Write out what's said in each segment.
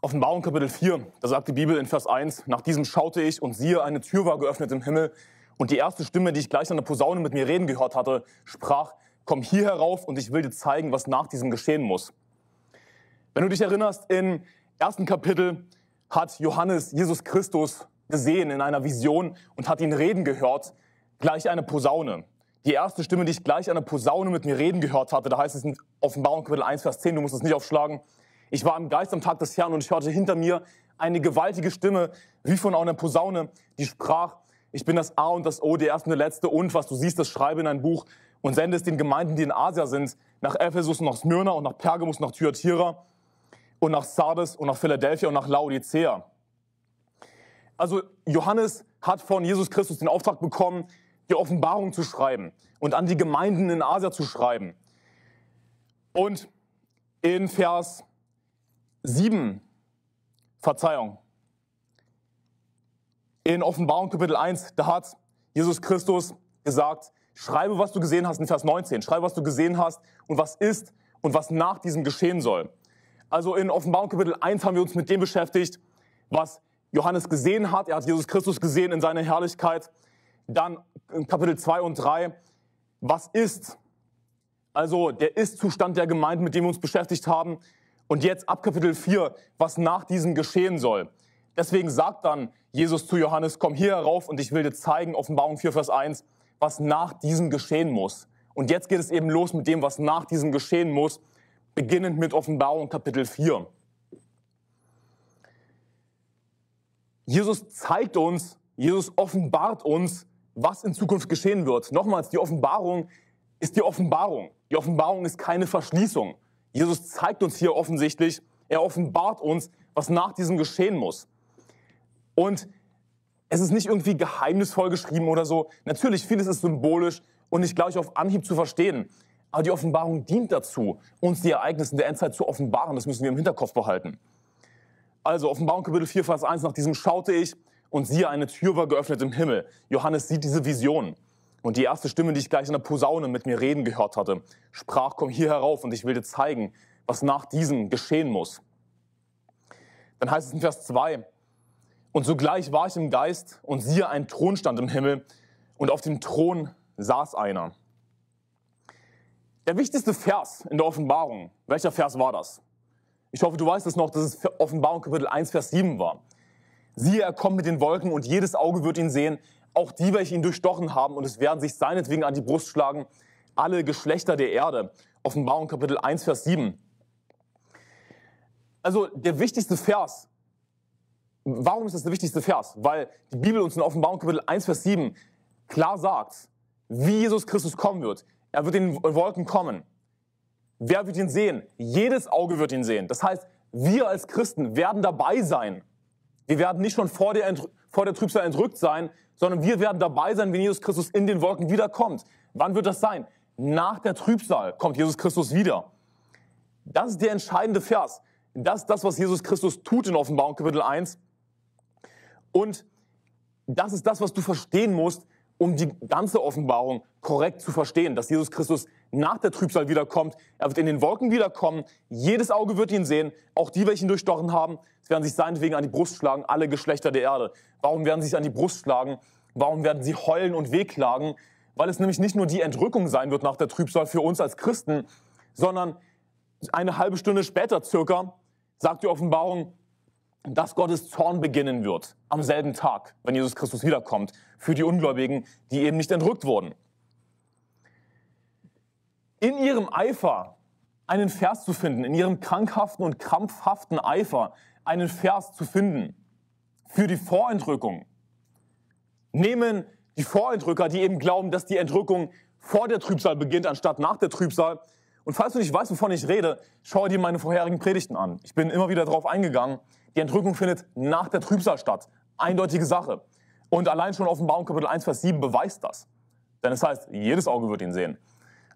Offenbarung Kapitel 4, da sagt die Bibel in Vers 1, nach diesem schaute ich und siehe, eine Tür war geöffnet im Himmel und die erste Stimme, die ich gleich an der Posaune mit mir reden gehört hatte, sprach, komm hier herauf und ich will dir zeigen, was nach diesem geschehen muss. Wenn du dich erinnerst, im ersten Kapitel hat Johannes Jesus Christus gesehen in einer Vision und hat ihn reden gehört, gleich eine Posaune. Die erste Stimme, die ich gleich an der Posaune mit mir reden gehört hatte, da heißt es in Offenbarung Kapitel 1, Vers 10, du musst es nicht aufschlagen, ich war im Geist am Tag des Herrn und ich hörte hinter mir eine gewaltige Stimme, wie von einer Posaune, die sprach, ich bin das A und das O, der erste und der letzte und was du siehst, das schreibe in ein Buch und sende es den Gemeinden, die in Asia sind, nach Ephesus und nach Smyrna und nach Pergamus, nach Thyatira und nach Sardes und nach Philadelphia und nach Laodicea. Also Johannes hat von Jesus Christus den Auftrag bekommen, die Offenbarung zu schreiben und an die Gemeinden in Asia zu schreiben. Und in Vers 7, Verzeihung. In Offenbarung Kapitel 1, da hat Jesus Christus gesagt, schreibe, was du gesehen hast in Vers 19, schreibe, was du gesehen hast und was ist und was nach diesem geschehen soll. Also in Offenbarung Kapitel 1 haben wir uns mit dem beschäftigt, was Johannes gesehen hat. Er hat Jesus Christus gesehen in seiner Herrlichkeit. Dann in Kapitel 2 und 3, was ist? Also der Ist-Zustand der Gemeinde, mit dem wir uns beschäftigt haben. Und jetzt ab Kapitel 4, was nach diesem geschehen soll. Deswegen sagt dann Jesus zu Johannes, komm hier herauf und ich will dir zeigen, Offenbarung 4, Vers 1, was nach diesem geschehen muss. Und jetzt geht es eben los mit dem, was nach diesem geschehen muss, beginnend mit Offenbarung Kapitel 4. Jesus zeigt uns, Jesus offenbart uns, was in Zukunft geschehen wird. Nochmals, die Offenbarung ist die Offenbarung. Die Offenbarung ist keine Verschließung. Jesus zeigt uns hier offensichtlich, er offenbart uns, was nach diesem geschehen muss. Und es ist nicht irgendwie geheimnisvoll geschrieben oder so. Natürlich, vieles ist symbolisch und nicht gleich auf Anhieb zu verstehen. Aber die Offenbarung dient dazu, uns die Ereignisse der Endzeit zu offenbaren. Das müssen wir im Hinterkopf behalten. Also Offenbarung Kapitel 4, Vers 1, nach diesem schaute ich und siehe, eine Tür war geöffnet im Himmel. Johannes sieht diese Vision. Und die erste Stimme, die ich gleich in der Posaune mit mir reden gehört hatte, sprach, komm hier herauf und ich will dir zeigen, was nach diesem geschehen muss. Dann heißt es in Vers 2, und sogleich war ich im Geist und siehe, ein Thron stand im Himmel und auf dem Thron saß einer. Der wichtigste Vers in der Offenbarung, welcher Vers war das? Ich hoffe, du weißt es noch, dass es Offenbarung Kapitel 1, Vers 7 war. Siehe, er kommt mit den Wolken und jedes Auge wird ihn sehen, auch die welche ihn durchstochen haben und es werden sich seinetwegen an die Brust schlagen alle Geschlechter der Erde. Offenbarung Kapitel 1, Vers 7. Also der wichtigste Vers. Warum ist das der wichtigste Vers? Weil die Bibel uns in Offenbarung Kapitel 1, Vers 7 klar sagt, wie Jesus Christus kommen wird. Er wird in den Wolken kommen. Wer wird ihn sehen? Jedes Auge wird ihn sehen. Das heißt, wir als Christen werden dabei sein. Wir werden nicht schon vor der, vor der Trübsal entrückt sein, sondern wir werden dabei sein, wenn Jesus Christus in den Wolken wiederkommt. Wann wird das sein? Nach der Trübsal kommt Jesus Christus wieder. Das ist der entscheidende Vers. Das ist das, was Jesus Christus tut in Offenbarung Kapitel 1. Und das ist das, was du verstehen musst, um die ganze Offenbarung korrekt zu verstehen, dass Jesus Christus nach der Trübsal wiederkommt. Er wird in den Wolken wiederkommen. Jedes Auge wird ihn sehen. Auch die, welche ihn durchstochen haben, es werden sich seinetwegen an die Brust schlagen, alle Geschlechter der Erde. Warum werden sie sich an die Brust schlagen? Warum werden sie heulen und wehklagen? Weil es nämlich nicht nur die Entrückung sein wird nach der Trübsal für uns als Christen, sondern eine halbe Stunde später circa sagt die Offenbarung, dass Gottes Zorn beginnen wird am selben Tag, wenn Jesus Christus wiederkommt, für die Ungläubigen, die eben nicht entrückt wurden in ihrem Eifer einen Vers zu finden, in ihrem krankhaften und krampfhaften Eifer einen Vers zu finden für die Vorentrückung. Nehmen die Vorentrücker, die eben glauben, dass die Entrückung vor der Trübsal beginnt, anstatt nach der Trübsal. Und falls du nicht weißt, wovon ich rede, schau dir meine vorherigen Predigten an. Ich bin immer wieder darauf eingegangen, die Entrückung findet nach der Trübsal statt. Eindeutige Sache. Und allein schon Offenbarung Kapitel 1, Vers 7 beweist das. Denn es heißt, jedes Auge wird ihn sehen.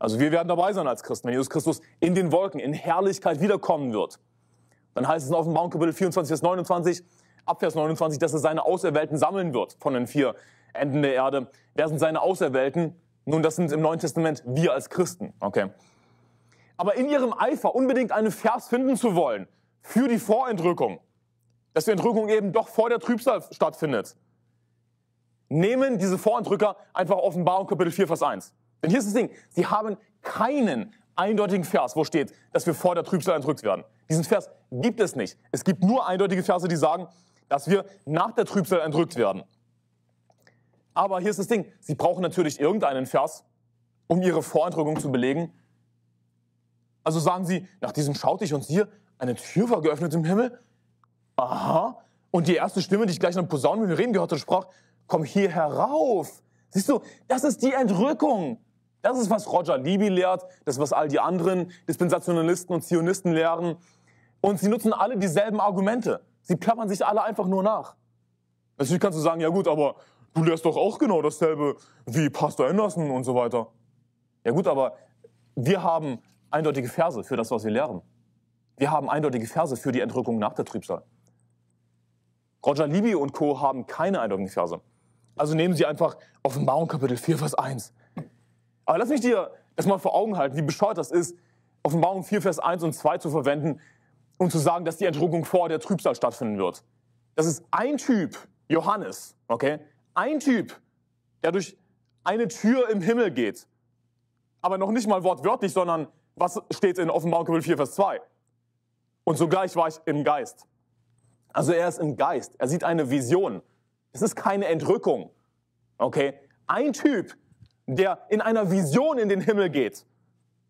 Also wir werden dabei sein als Christen, wenn Jesus Christus in den Wolken, in Herrlichkeit wiederkommen wird. Dann heißt es in Offenbarung Kapitel 24, Vers 29, ab Vers 29, dass er seine Auserwählten sammeln wird von den vier Enden der Erde. Wer sind seine Auserwählten? Nun, das sind im Neuen Testament wir als Christen. Okay. Aber in ihrem Eifer unbedingt einen Vers finden zu wollen für die Vorentrückung, dass die Entrückung eben doch vor der Trübsal stattfindet, nehmen diese Vorentrücker einfach Offenbarung Kapitel 4, Vers 1. Denn hier ist das Ding, sie haben keinen eindeutigen Vers, wo steht, dass wir vor der Trübsal entrückt werden. Diesen Vers gibt es nicht. Es gibt nur eindeutige Verse, die sagen, dass wir nach der Trübsal entrückt werden. Aber hier ist das Ding, sie brauchen natürlich irgendeinen Vers, um ihre Vorentrückung zu belegen. Also sagen sie, nach diesem schaute ich und siehe, eine Tür war geöffnet im Himmel. Aha. Und die erste Stimme, die ich gleich in einem Posaunenhöhen reden gehört und sprach, komm hier herauf. Siehst du, das ist die Entrückung. Das ist, was Roger Libby lehrt, das, ist, was all die anderen Dispensationalisten und Zionisten lehren. Und sie nutzen alle dieselben Argumente. Sie klappern sich alle einfach nur nach. Natürlich kannst du sagen, ja gut, aber du lehrst doch auch genau dasselbe wie Pastor Anderson und so weiter. Ja gut, aber wir haben eindeutige Verse für das, was wir lehren. Wir haben eindeutige Verse für die Entrückung nach der Trübsal. Roger Libby und Co. haben keine eindeutigen Verse. Also nehmen Sie einfach Offenbarung Kapitel 4, Vers 1. Aber lass mich dir das mal vor Augen halten, wie bescheuert das ist, Offenbarung 4, Vers 1 und 2 zu verwenden, um zu sagen, dass die Entrückung vor der Trübsal stattfinden wird. Das ist ein Typ, Johannes, okay? Ein Typ, der durch eine Tür im Himmel geht. Aber noch nicht mal wortwörtlich, sondern was steht in Offenbarung 4, Vers 2? Und sogleich war ich im Geist. Also er ist im Geist. Er sieht eine Vision. Es ist keine Entrückung. Okay? Ein Typ, der in einer Vision in den Himmel geht.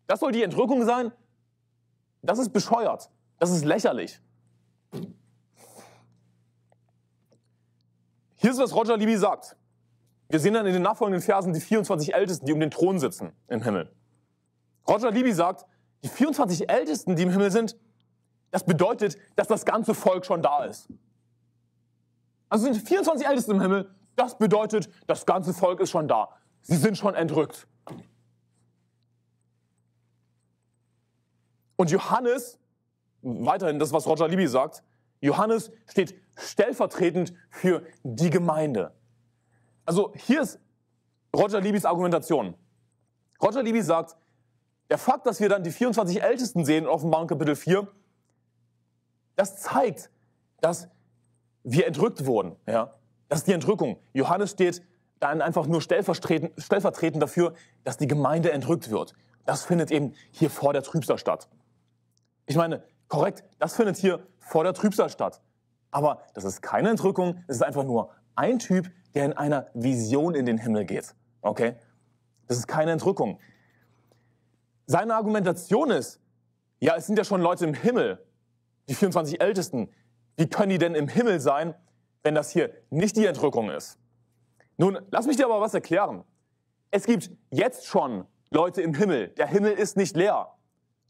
Das soll die Entrückung sein? Das ist bescheuert. Das ist lächerlich. Hier ist, was Roger Libby sagt. Wir sehen dann in den nachfolgenden Versen die 24 Ältesten, die um den Thron sitzen im Himmel. Roger Libby sagt, die 24 Ältesten, die im Himmel sind, das bedeutet, dass das ganze Volk schon da ist. Also sind 24 Ältesten im Himmel, das bedeutet, das ganze Volk ist schon da. Sie sind schon entrückt. Und Johannes, weiterhin das, was Roger Libby sagt, Johannes steht stellvertretend für die Gemeinde. Also hier ist Roger Libys Argumentation. Roger Libby sagt, der Fakt, dass wir dann die 24 Ältesten sehen in Offenbarung Kapitel 4, das zeigt, dass wir entrückt wurden. Ja? Das ist die Entrückung. Johannes steht dann einfach nur stellvertretend, stellvertretend dafür, dass die Gemeinde entrückt wird. Das findet eben hier vor der Trübsal statt. Ich meine, korrekt, das findet hier vor der Trübsal statt. Aber das ist keine Entrückung, es ist einfach nur ein Typ, der in einer Vision in den Himmel geht. Okay? Das ist keine Entrückung. Seine Argumentation ist, ja, es sind ja schon Leute im Himmel, die 24 Ältesten. Wie können die denn im Himmel sein, wenn das hier nicht die Entrückung ist? Nun, lass mich dir aber was erklären. Es gibt jetzt schon Leute im Himmel. Der Himmel ist nicht leer.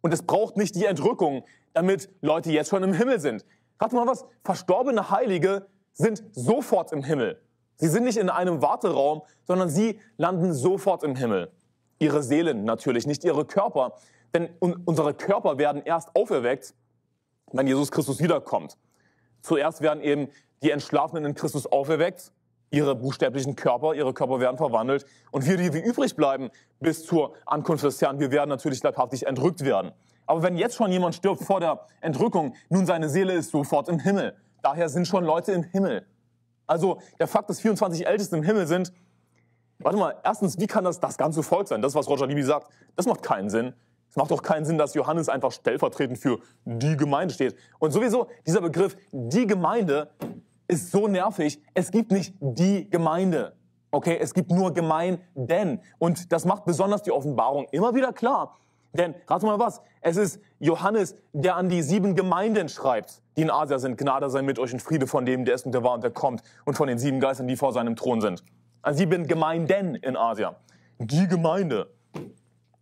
Und es braucht nicht die Entrückung, damit Leute jetzt schon im Himmel sind. Warte mal was, verstorbene Heilige sind sofort im Himmel. Sie sind nicht in einem Warteraum, sondern sie landen sofort im Himmel. Ihre Seelen natürlich, nicht ihre Körper. Denn unsere Körper werden erst auferweckt, wenn Jesus Christus wiederkommt. Zuerst werden eben die Entschlafenen in Christus auferweckt ihre buchstäblichen Körper, ihre Körper werden verwandelt. Und wir, die wir übrig bleiben bis zur Ankunft des Herrn, wir werden natürlich leibhaftig entrückt werden. Aber wenn jetzt schon jemand stirbt vor der Entrückung, nun seine Seele ist sofort im Himmel. Daher sind schon Leute im Himmel. Also der Fakt, dass 24 Älteste im Himmel sind, warte mal, erstens, wie kann das das ganze Volk sein? Das, was Roger Libby sagt, das macht keinen Sinn. Es macht doch keinen Sinn, dass Johannes einfach stellvertretend für die Gemeinde steht. Und sowieso dieser Begriff die Gemeinde, ist so nervig. Es gibt nicht die Gemeinde. Okay, es gibt nur Gemeinden. Und das macht besonders die Offenbarung immer wieder klar. Denn, rate mal was, es ist Johannes, der an die sieben Gemeinden schreibt, die in Asia sind. Gnade sei mit euch in Friede von dem, der ist und der war und der kommt und von den sieben Geistern, die vor seinem Thron sind. An also sieben Gemeinden in Asia. Die Gemeinde.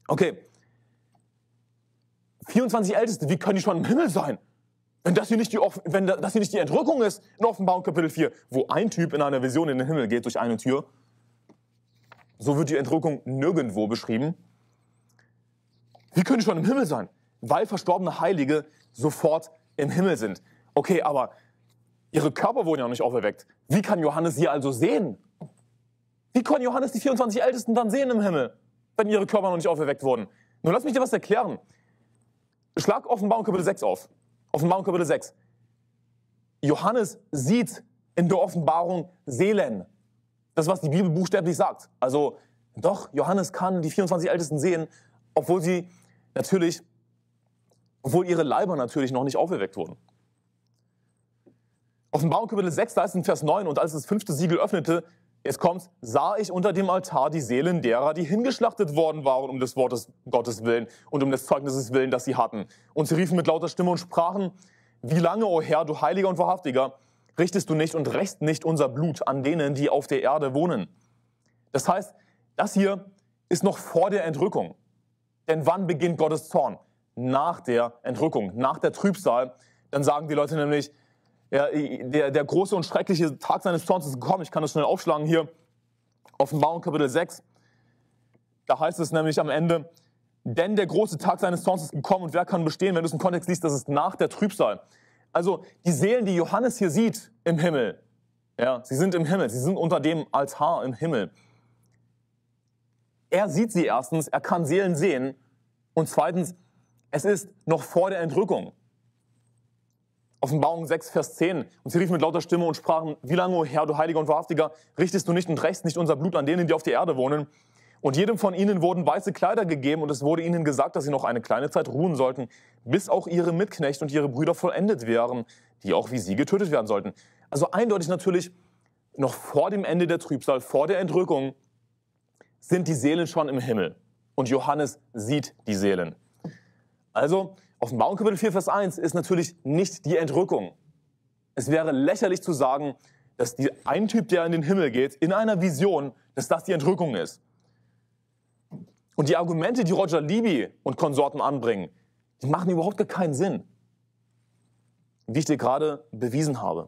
Okay. 24 Älteste, wie können die schon im Himmel sein? Wenn das hier nicht die, wenn das hier nicht die Entrückung ist in Offenbarung Kapitel 4, wo ein Typ in einer Vision in den Himmel geht durch eine Tür, so wird die Entrückung nirgendwo beschrieben. Wie können die schon im Himmel sein? Weil verstorbene Heilige sofort im Himmel sind. Okay, aber ihre Körper wurden ja noch nicht auferweckt. Wie kann Johannes sie also sehen? Wie konnten Johannes die 24 Ältesten dann sehen im Himmel, wenn ihre Körper noch nicht auferweckt wurden? Nun lass mich dir was erklären. Schlag Offenbarung Kapitel 6 auf. Offenbarung Kapitel 6. Johannes sieht in der Offenbarung Seelen. Das, was die Bibel buchstäblich sagt. Also doch, Johannes kann die 24 Ältesten sehen, obwohl sie natürlich, obwohl ihre Leiber natürlich noch nicht auferweckt wurden. Offenbarung Kapitel 6, da ist in Vers 9, und als das fünfte Siegel öffnete, Jetzt kommt's, sah ich unter dem Altar die Seelen derer, die hingeschlachtet worden waren um des Wortes Gottes willen und um des Zeugnisses willen, das sie hatten. Und sie riefen mit lauter Stimme und sprachen, wie lange, o oh Herr, du Heiliger und Wahrhaftiger, richtest du nicht und rächst nicht unser Blut an denen, die auf der Erde wohnen? Das heißt, das hier ist noch vor der Entrückung. Denn wann beginnt Gottes Zorn? Nach der Entrückung, nach der Trübsal. Dann sagen die Leute nämlich, ja, der, der große und schreckliche Tag seines Zorns ist gekommen. Ich kann das schnell aufschlagen hier. Offenbarung Kapitel 6. Da heißt es nämlich am Ende, denn der große Tag seines Zorns ist gekommen und wer kann bestehen, wenn du es im Kontext liest, das ist nach der Trübsal. Also die Seelen, die Johannes hier sieht im Himmel, ja, sie sind im Himmel, sie sind unter dem Altar im Himmel. Er sieht sie erstens, er kann Seelen sehen und zweitens, es ist noch vor der Entrückung. Offenbarung 6, Vers 10. Und sie riefen mit lauter Stimme und sprachen, wie lange, o Herr, du Heiliger und Wahrhaftiger, richtest du nicht und rächst nicht unser Blut an denen, die auf der Erde wohnen? Und jedem von ihnen wurden weiße Kleider gegeben und es wurde ihnen gesagt, dass sie noch eine kleine Zeit ruhen sollten, bis auch ihre Mitknecht und ihre Brüder vollendet wären, die auch wie sie getötet werden sollten. Also eindeutig natürlich, noch vor dem Ende der Trübsal, vor der Entrückung, sind die Seelen schon im Himmel. Und Johannes sieht die Seelen. Also Offenbarung Kapitel 4, Vers 1 ist natürlich nicht die Entrückung. Es wäre lächerlich zu sagen, dass die, ein Typ, der in den Himmel geht, in einer Vision, dass das die Entrückung ist. Und die Argumente, die Roger Libby und Konsorten anbringen, die machen überhaupt gar keinen Sinn, wie ich dir gerade bewiesen habe.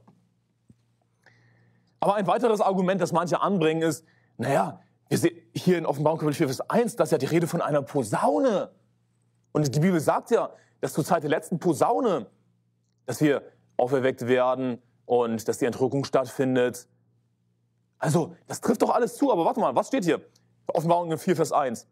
Aber ein weiteres Argument, das manche anbringen, ist, naja, wir sehen hier in Offenbarung Kapitel 4, Vers 1, das ist ja die Rede von einer Posaune. Und die Bibel sagt ja, dass zur Zeit der letzten Posaune, dass wir auferweckt werden und dass die Entrückung stattfindet. Also, das trifft doch alles zu, aber warte mal, was steht hier? Offenbarung 4, Vers 1.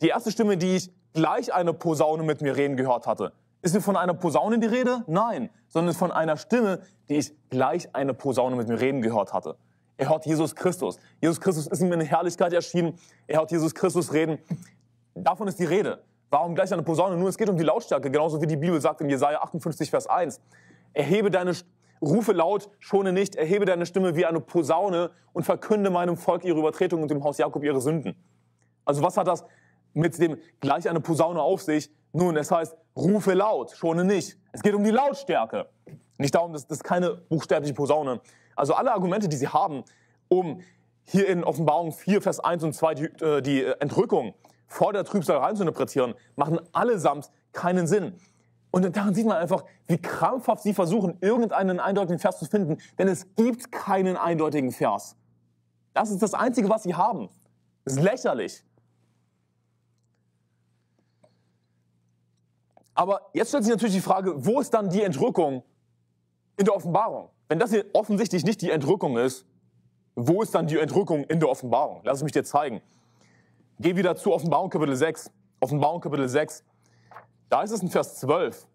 Die erste Stimme, die ich gleich eine Posaune mit mir reden gehört hatte. Ist hier von einer Posaune die Rede? Nein, sondern von einer Stimme, die ich gleich eine Posaune mit mir reden gehört hatte. Er hört Jesus Christus. Jesus Christus ist ihm in Herrlichkeit erschienen. Er hört Jesus Christus reden. Davon ist die Rede. Warum gleich eine Posaune? Nun, es geht um die Lautstärke, genauso wie die Bibel sagt in Jesaja 58, Vers 1. Erhebe deine, rufe laut, schone nicht, erhebe deine Stimme wie eine Posaune und verkünde meinem Volk ihre Übertretung und dem Haus Jakob ihre Sünden. Also was hat das mit dem gleich eine Posaune auf sich? Nun, es heißt, rufe laut, schone nicht. Es geht um die Lautstärke. Nicht darum, das, das ist keine buchstäbliche Posaune. Also alle Argumente, die sie haben, um hier in Offenbarung 4, Vers 1 und 2 die, äh, die äh, Entrückung vor der Trübsal reinzuinterpretieren, machen allesamt keinen Sinn. Und daran sieht man einfach, wie krampfhaft sie versuchen, irgendeinen eindeutigen Vers zu finden, denn es gibt keinen eindeutigen Vers. Das ist das Einzige, was sie haben. Das ist lächerlich. Aber jetzt stellt sich natürlich die Frage, wo ist dann die Entrückung in der Offenbarung? Wenn das hier offensichtlich nicht die Entrückung ist, wo ist dann die Entrückung in der Offenbarung? Lass es mich dir zeigen. Geh wieder zu Offenbarung Kapitel 6. Offenbarung Kapitel 6. Da ist es in Vers 12.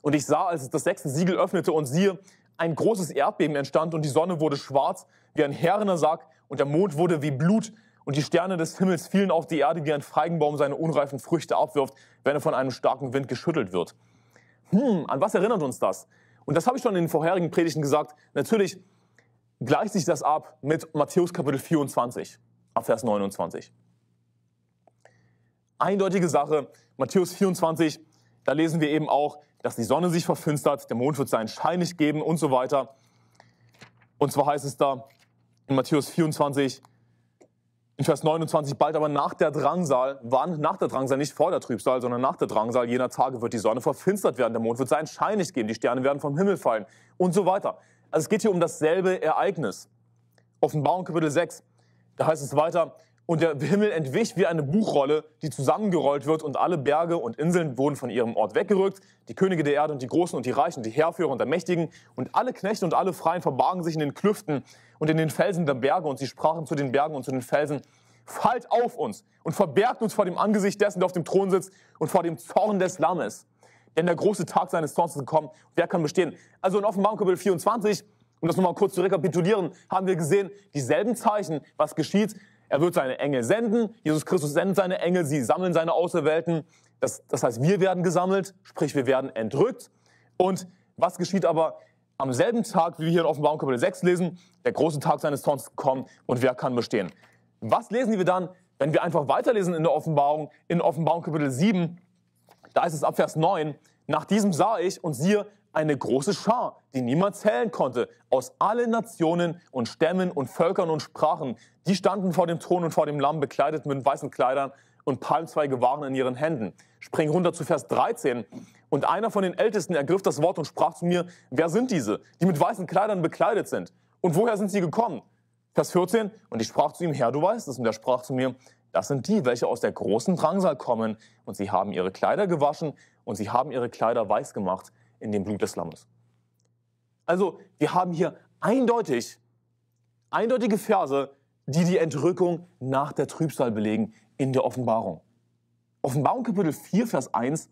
Und ich sah, als es das sechste Siegel öffnete und siehe, ein großes Erdbeben entstand und die Sonne wurde schwarz wie ein herrener und der Mond wurde wie Blut und die Sterne des Himmels fielen auf die Erde wie ein Feigenbaum seine unreifen Früchte abwirft, wenn er von einem starken Wind geschüttelt wird. Hm, an was erinnert uns das? Und das habe ich schon in den vorherigen Predigten gesagt. Natürlich gleicht sich das ab mit Matthäus Kapitel 24 ab Vers 29. Eindeutige Sache, Matthäus 24, da lesen wir eben auch, dass die Sonne sich verfinstert, der Mond wird seinen Schein nicht geben und so weiter. Und zwar heißt es da in Matthäus 24, in Vers 29, bald aber nach der Drangsal, wann? Nach der Drangsal, nicht vor der Trübsal, sondern nach der Drangsal jener Tage wird die Sonne verfinstert werden, der Mond wird seinen Schein nicht geben, die Sterne werden vom Himmel fallen und so weiter. Also es geht hier um dasselbe Ereignis. Offenbarung Kapitel 6. Da heißt es weiter, und der Himmel entwich wie eine Buchrolle, die zusammengerollt wird, und alle Berge und Inseln wurden von ihrem Ort weggerückt. Die Könige der Erde und die Großen und die Reichen, die Heerführer und der Mächtigen, und alle Knechte und alle Freien verbargen sich in den Klüften und in den Felsen der Berge, und sie sprachen zu den Bergen und zu den Felsen, fallt auf uns und verbergt uns vor dem Angesicht dessen, der auf dem Thron sitzt, und vor dem Zorn des Lammes. Denn der große Tag seines Zorns ist gekommen, wer kann bestehen? Also in Offenbarung Kapitel 24 um das nochmal kurz zu rekapitulieren, haben wir gesehen, dieselben Zeichen, was geschieht. Er wird seine Engel senden. Jesus Christus sendet seine Engel. Sie sammeln seine Auserwählten. Das, das heißt, wir werden gesammelt, sprich, wir werden entrückt. Und was geschieht aber am selben Tag, wie wir hier in Offenbarung Kapitel 6 lesen? Der große Tag seines Zorns kommt und wer kann bestehen? Was lesen wir dann, wenn wir einfach weiterlesen in der Offenbarung, in Offenbarung Kapitel 7? Da ist es ab Vers 9. Nach diesem sah ich und siehe, eine große Schar, die niemand zählen konnte, aus allen Nationen und Stämmen und Völkern und Sprachen. Die standen vor dem Thron und vor dem Lamm, bekleidet mit weißen Kleidern und Palmzweige waren in ihren Händen. Spring runter zu Vers 13. Und einer von den Ältesten ergriff das Wort und sprach zu mir, wer sind diese, die mit weißen Kleidern bekleidet sind? Und woher sind sie gekommen? Vers 14. Und ich sprach zu ihm, Herr, du weißt es. Und er sprach zu mir, das sind die, welche aus der großen Drangsal kommen. Und sie haben ihre Kleider gewaschen und sie haben ihre Kleider weiß gemacht in dem Blut des Lammes. Also wir haben hier eindeutig, eindeutige Verse, die die Entrückung nach der Trübsal belegen in der Offenbarung. Offenbarung Kapitel 4, Vers 1,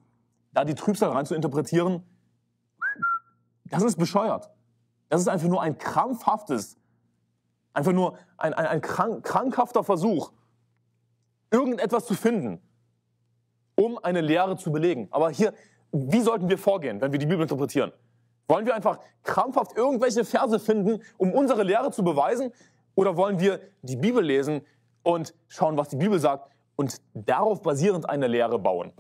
da die Trübsal rein zu interpretieren, das ist bescheuert. Das ist einfach nur ein krampfhaftes, einfach nur ein, ein, ein krank, krankhafter Versuch, irgendetwas zu finden, um eine Lehre zu belegen. Aber hier, wie sollten wir vorgehen, wenn wir die Bibel interpretieren? Wollen wir einfach krampfhaft irgendwelche Verse finden, um unsere Lehre zu beweisen? Oder wollen wir die Bibel lesen und schauen, was die Bibel sagt und darauf basierend eine Lehre bauen?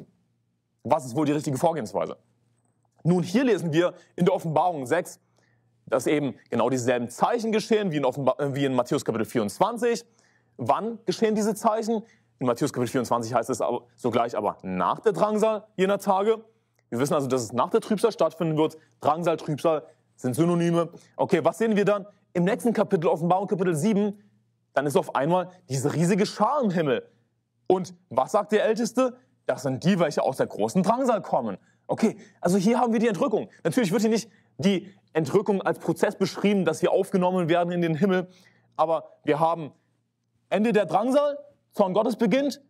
Was ist wohl die richtige Vorgehensweise? Nun, hier lesen wir in der Offenbarung 6, dass eben genau dieselben Zeichen geschehen wie in, äh, wie in Matthäus Kapitel 24. Wann geschehen diese Zeichen? In Matthäus Kapitel 24 heißt es aber, sogleich aber nach der Drangsal jener Tage. Wir wissen also, dass es nach der Trübsal stattfinden wird. Drangsal, Trübsal sind Synonyme. Okay, was sehen wir dann? Im nächsten Kapitel, Offenbarung Kapitel 7, dann ist auf einmal diese riesige Schar im Himmel. Und was sagt der Älteste? Das sind die, welche aus der großen Drangsal kommen. Okay, also hier haben wir die Entrückung. Natürlich wird hier nicht die Entrückung als Prozess beschrieben, dass wir aufgenommen werden in den Himmel, aber wir haben Ende der Drangsal, Zorn Gottes beginnt.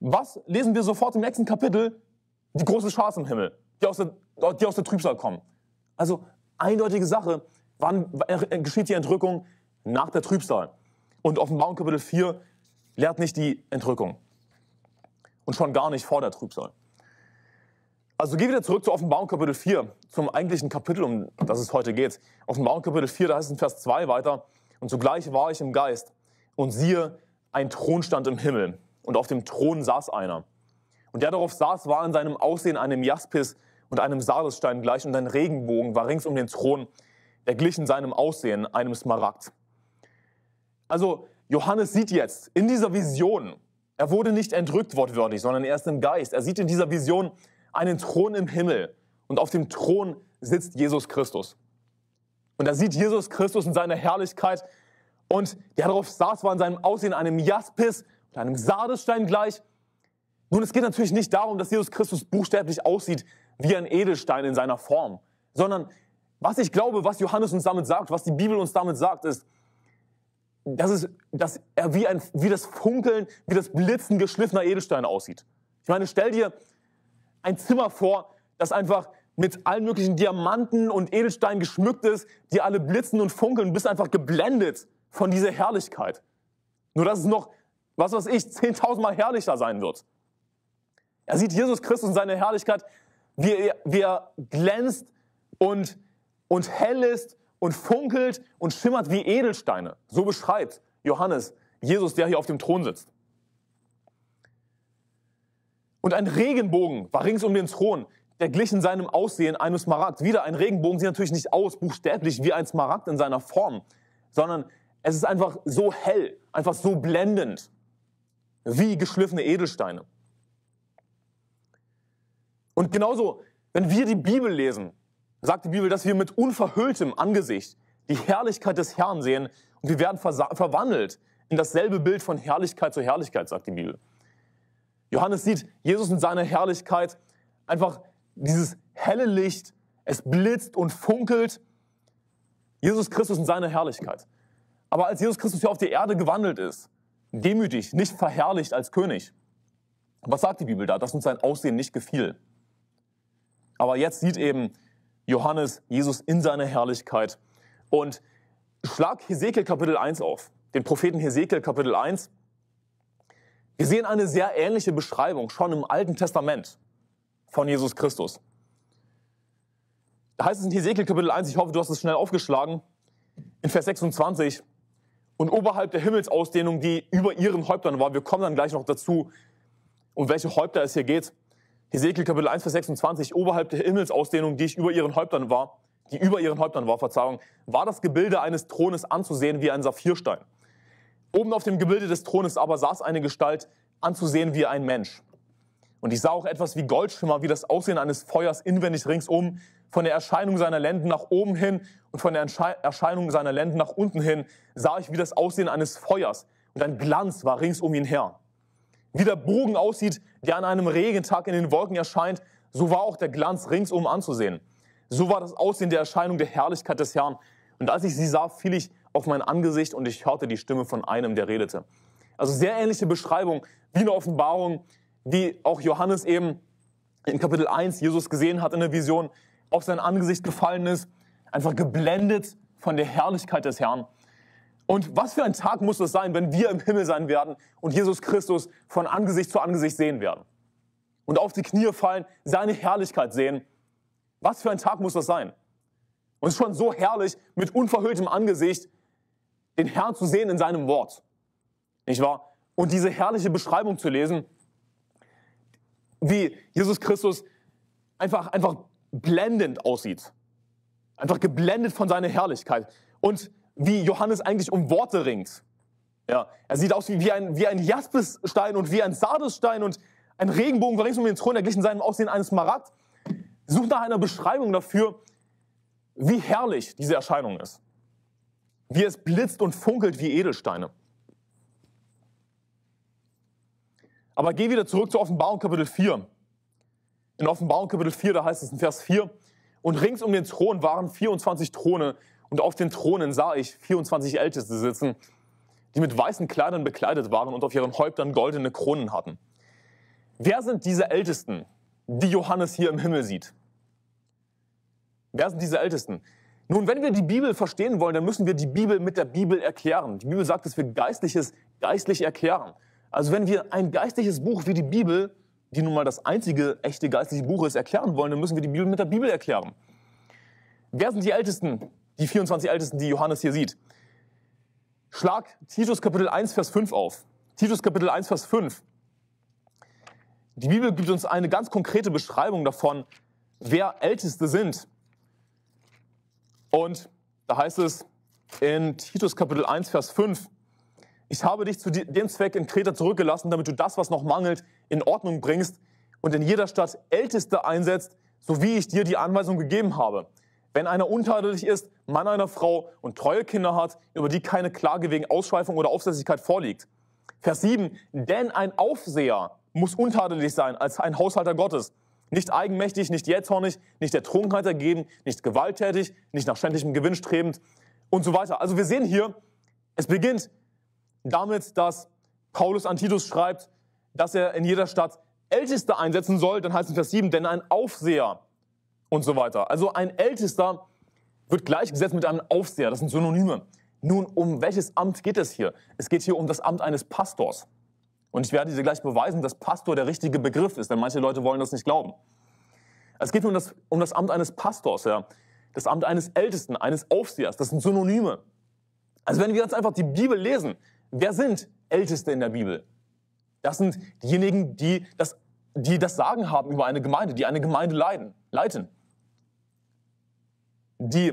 Was lesen wir sofort im nächsten Kapitel? die große Chance im Himmel, die aus der, die aus der Trübsal kommen. Also eindeutige Sache, wann äh, geschieht die Entrückung? Nach der Trübsal. Und Offenbarung Kapitel 4 lehrt nicht die Entrückung. Und schon gar nicht vor der Trübsal. Also geh wieder zurück zu Offenbarung Kapitel 4, zum eigentlichen Kapitel, um das es heute geht. Offenbarung Kapitel 4, da heißt es in Vers 2 weiter, und zugleich war ich im Geist, und siehe, ein Thron stand im Himmel, und auf dem Thron saß einer und der darauf saß, war in seinem Aussehen einem Jaspis und einem Sardesstein gleich und ein Regenbogen war rings um den Thron. Der glich in seinem Aussehen einem Smaragd. Also Johannes sieht jetzt in dieser Vision, er wurde nicht entrückt wortwörtlich, sondern er ist im Geist. Er sieht in dieser Vision einen Thron im Himmel und auf dem Thron sitzt Jesus Christus. Und er sieht Jesus Christus in seiner Herrlichkeit und der darauf saß, war in seinem Aussehen einem Jaspis und einem Sardesstein gleich nun, es geht natürlich nicht darum, dass Jesus Christus buchstäblich aussieht wie ein Edelstein in seiner Form, sondern was ich glaube, was Johannes uns damit sagt, was die Bibel uns damit sagt, ist, dass, es, dass er wie, ein, wie das Funkeln, wie das Blitzen geschliffener Edelsteine aussieht. Ich meine, stell dir ein Zimmer vor, das einfach mit allen möglichen Diamanten und Edelsteinen geschmückt ist, die alle blitzen und funkeln, bist einfach geblendet von dieser Herrlichkeit. Nur dass es noch, was weiß ich, zehntausendmal herrlicher sein wird. Er sieht Jesus Christus und seine Herrlichkeit, wie er, wie er glänzt und, und hell ist und funkelt und schimmert wie Edelsteine. So beschreibt Johannes Jesus, der hier auf dem Thron sitzt. Und ein Regenbogen war rings um den Thron, der glich in seinem Aussehen einem Smaragd. Wieder ein Regenbogen sieht natürlich nicht aus, buchstäblich wie ein Smaragd in seiner Form, sondern es ist einfach so hell, einfach so blendend, wie geschliffene Edelsteine. Und genauso, wenn wir die Bibel lesen, sagt die Bibel, dass wir mit unverhülltem Angesicht die Herrlichkeit des Herrn sehen und wir werden verwandelt in dasselbe Bild von Herrlichkeit zu Herrlichkeit, sagt die Bibel. Johannes sieht Jesus in seiner Herrlichkeit einfach dieses helle Licht, es blitzt und funkelt. Jesus Christus in seiner Herrlichkeit. Aber als Jesus Christus hier auf die Erde gewandelt ist, demütig, nicht verherrlicht als König, was sagt die Bibel da, dass uns sein Aussehen nicht gefiel? Aber jetzt sieht eben Johannes Jesus in seiner Herrlichkeit. Und schlag Hesekiel Kapitel 1 auf, den Propheten Hesekiel Kapitel 1. Wir sehen eine sehr ähnliche Beschreibung schon im Alten Testament von Jesus Christus. Da heißt es in Hesekiel Kapitel 1, ich hoffe, du hast es schnell aufgeschlagen, in Vers 26, und oberhalb der Himmelsausdehnung, die über ihren Häuptern war, wir kommen dann gleich noch dazu, um welche Häupter es hier geht, Hesekiel Kapitel 1, Vers 26, oberhalb der Himmelsausdehnung, die ich über ihren Häuptern war, die über ihren Häuptern war, Verzeihung, war das Gebilde eines Thrones anzusehen wie ein Saphirstein. Oben auf dem Gebilde des Thrones aber saß eine Gestalt anzusehen wie ein Mensch. Und ich sah auch etwas wie Goldschimmer, wie das Aussehen eines Feuers inwendig ringsum, von der Erscheinung seiner Lenden nach oben hin und von der Erscheinung seiner Lenden nach unten hin, sah ich wie das Aussehen eines Feuers. Und ein Glanz war rings um ihn her. Wie der Bogen aussieht, der an einem Regentag in den Wolken erscheint, so war auch der Glanz ringsum anzusehen. So war das Aussehen der Erscheinung der Herrlichkeit des Herrn. Und als ich sie sah, fiel ich auf mein Angesicht und ich hörte die Stimme von einem, der redete. Also sehr ähnliche Beschreibung wie eine Offenbarung, die auch Johannes eben in Kapitel 1 Jesus gesehen hat in der Vision, auf sein Angesicht gefallen ist, einfach geblendet von der Herrlichkeit des Herrn. Und was für ein Tag muss es sein, wenn wir im Himmel sein werden und Jesus Christus von Angesicht zu Angesicht sehen werden und auf die Knie fallen, seine Herrlichkeit sehen. Was für ein Tag muss das sein? Und es ist schon so herrlich, mit unverhülltem Angesicht den Herrn zu sehen in seinem Wort. Nicht wahr? Und diese herrliche Beschreibung zu lesen, wie Jesus Christus einfach, einfach blendend aussieht. Einfach geblendet von seiner Herrlichkeit. Und wie Johannes eigentlich um Worte ringt. Ja, er sieht aus wie, wie ein, wie ein Jaspisstein und wie ein Sardisstein und ein Regenbogen war rings um den Thron, er glich in seinem Aussehen eines Marat. Sucht nach einer Beschreibung dafür, wie herrlich diese Erscheinung ist. Wie es blitzt und funkelt wie Edelsteine. Aber geh wieder zurück zu Offenbarung Kapitel 4. In Offenbarung Kapitel 4, da heißt es in Vers 4, und rings um den Thron waren 24 Throne und auf den Thronen sah ich 24 Älteste sitzen, die mit weißen Kleidern bekleidet waren und auf ihren Häuptern goldene Kronen hatten. Wer sind diese Ältesten, die Johannes hier im Himmel sieht? Wer sind diese Ältesten? Nun, wenn wir die Bibel verstehen wollen, dann müssen wir die Bibel mit der Bibel erklären. Die Bibel sagt, dass wir Geistliches geistlich erklären. Also wenn wir ein geistliches Buch wie die Bibel, die nun mal das einzige echte geistliche Buch ist, erklären wollen, dann müssen wir die Bibel mit der Bibel erklären. Wer sind die Ältesten, die 24 Ältesten, die Johannes hier sieht. Schlag Titus Kapitel 1, Vers 5 auf. Titus Kapitel 1, Vers 5. Die Bibel gibt uns eine ganz konkrete Beschreibung davon, wer Älteste sind. Und da heißt es in Titus Kapitel 1, Vers 5, ich habe dich zu dem Zweck in Kreta zurückgelassen, damit du das, was noch mangelt, in Ordnung bringst und in jeder Stadt Älteste einsetzt, so wie ich dir die Anweisung gegeben habe. Wenn einer untadelig ist, Mann einer Frau und treue Kinder hat, über die keine Klage wegen Ausschweifung oder Aufsässigkeit vorliegt. Vers 7, denn ein Aufseher muss untadelig sein als ein Haushalter Gottes. Nicht eigenmächtig, nicht jähzornig, nicht der Trunkenheit ergeben, nicht gewalttätig, nicht nach schändlichem Gewinn strebend und so weiter. Also wir sehen hier, es beginnt damit, dass Paulus an Titus schreibt, dass er in jeder Stadt Älteste einsetzen soll. Dann heißt es in Vers 7, denn ein Aufseher und so weiter. Also ein Ältester wird gleichgesetzt mit einem Aufseher, das sind Synonyme. Nun, um welches Amt geht es hier? Es geht hier um das Amt eines Pastors. Und ich werde dir gleich beweisen, dass Pastor der richtige Begriff ist, denn manche Leute wollen das nicht glauben. Es geht um das, um das Amt eines Pastors, ja. das Amt eines Ältesten, eines Aufsehers, das sind Synonyme. Also wenn wir ganz einfach die Bibel lesen, wer sind Älteste in der Bibel? Das sind diejenigen, die das, die das Sagen haben über eine Gemeinde, die eine Gemeinde leiden, leiten die,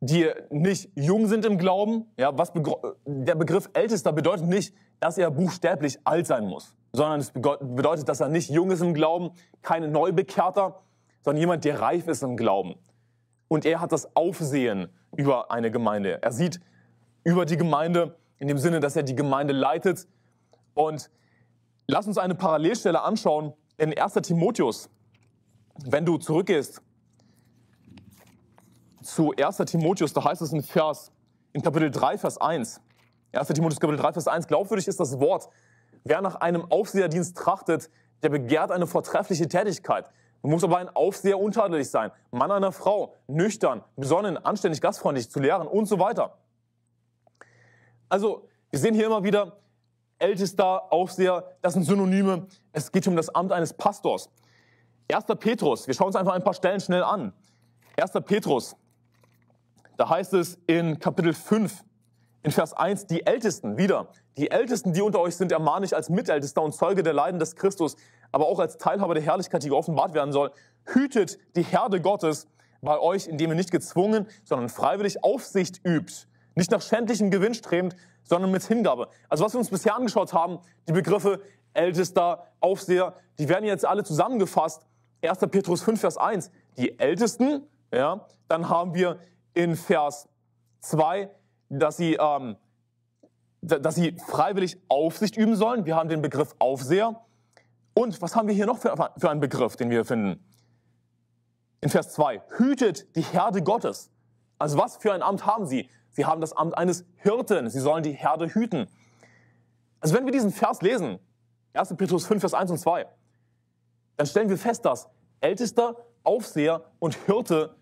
die nicht jung sind im Glauben. Ja, was Begr der Begriff Ältester bedeutet nicht, dass er buchstäblich alt sein muss, sondern es bedeutet, dass er nicht jung ist im Glauben, kein Neubekehrter, sondern jemand, der reif ist im Glauben. Und er hat das Aufsehen über eine Gemeinde. Er sieht über die Gemeinde in dem Sinne, dass er die Gemeinde leitet. Und lass uns eine Parallelstelle anschauen in 1. Timotheus. Wenn du zurückgehst zu 1. Timotheus, da heißt es in Vers, in Kapitel 3, Vers 1. 1. Timotheus, Kapitel 3, Vers 1. Glaubwürdig ist das Wort. Wer nach einem Aufseherdienst trachtet, der begehrt eine vortreffliche Tätigkeit. Man muss aber ein Aufseher untadelig sein. Mann einer Frau, nüchtern, besonnen, anständig, gastfreundlich, zu lehren und so weiter. Also, wir sehen hier immer wieder, Ältester, Aufseher, das sind Synonyme. Es geht um das Amt eines Pastors. 1. Petrus, wir schauen uns einfach ein paar Stellen schnell an. 1. Petrus, da heißt es in Kapitel 5, in Vers 1, die Ältesten wieder. Die Ältesten, die unter euch sind, ermahne ich als Mitältester und Zeuge der Leiden des Christus, aber auch als Teilhaber der Herrlichkeit, die geoffenbart werden soll. Hütet die Herde Gottes bei euch, indem ihr nicht gezwungen, sondern freiwillig Aufsicht übt. Nicht nach schändlichem Gewinn strebt, sondern mit Hingabe. Also was wir uns bisher angeschaut haben, die Begriffe Ältester, Aufseher, die werden jetzt alle zusammengefasst. 1. Petrus 5, Vers 1. Die Ältesten, ja, dann haben wir in Vers 2, dass sie, ähm, dass sie freiwillig Aufsicht üben sollen. Wir haben den Begriff Aufseher. Und was haben wir hier noch für, für einen Begriff, den wir finden? In Vers 2, hütet die Herde Gottes. Also was für ein Amt haben sie? Sie haben das Amt eines Hirten. Sie sollen die Herde hüten. Also wenn wir diesen Vers lesen, 1. Petrus 5, Vers 1 und 2, dann stellen wir fest, dass Ältester, Aufseher und Hirte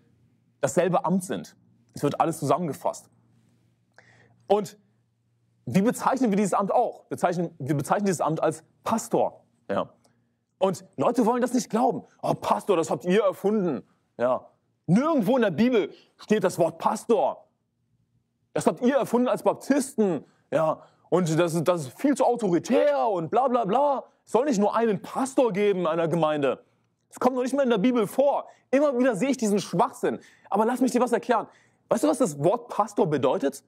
dasselbe Amt sind. Es wird alles zusammengefasst. Und wie bezeichnen wir dieses Amt auch? Bezeichnen, wir bezeichnen dieses Amt als Pastor. Ja. Und Leute wollen das nicht glauben. Oh, Pastor, das habt ihr erfunden. Ja. Nirgendwo in der Bibel steht das Wort Pastor. Das habt ihr erfunden als Baptisten. Ja. Und das, das ist viel zu autoritär und bla bla bla. Es soll nicht nur einen Pastor geben in einer Gemeinde. Es kommt noch nicht mal in der Bibel vor. Immer wieder sehe ich diesen Schwachsinn. Aber lass mich dir was erklären. Weißt du, was das Wort Pastor bedeutet?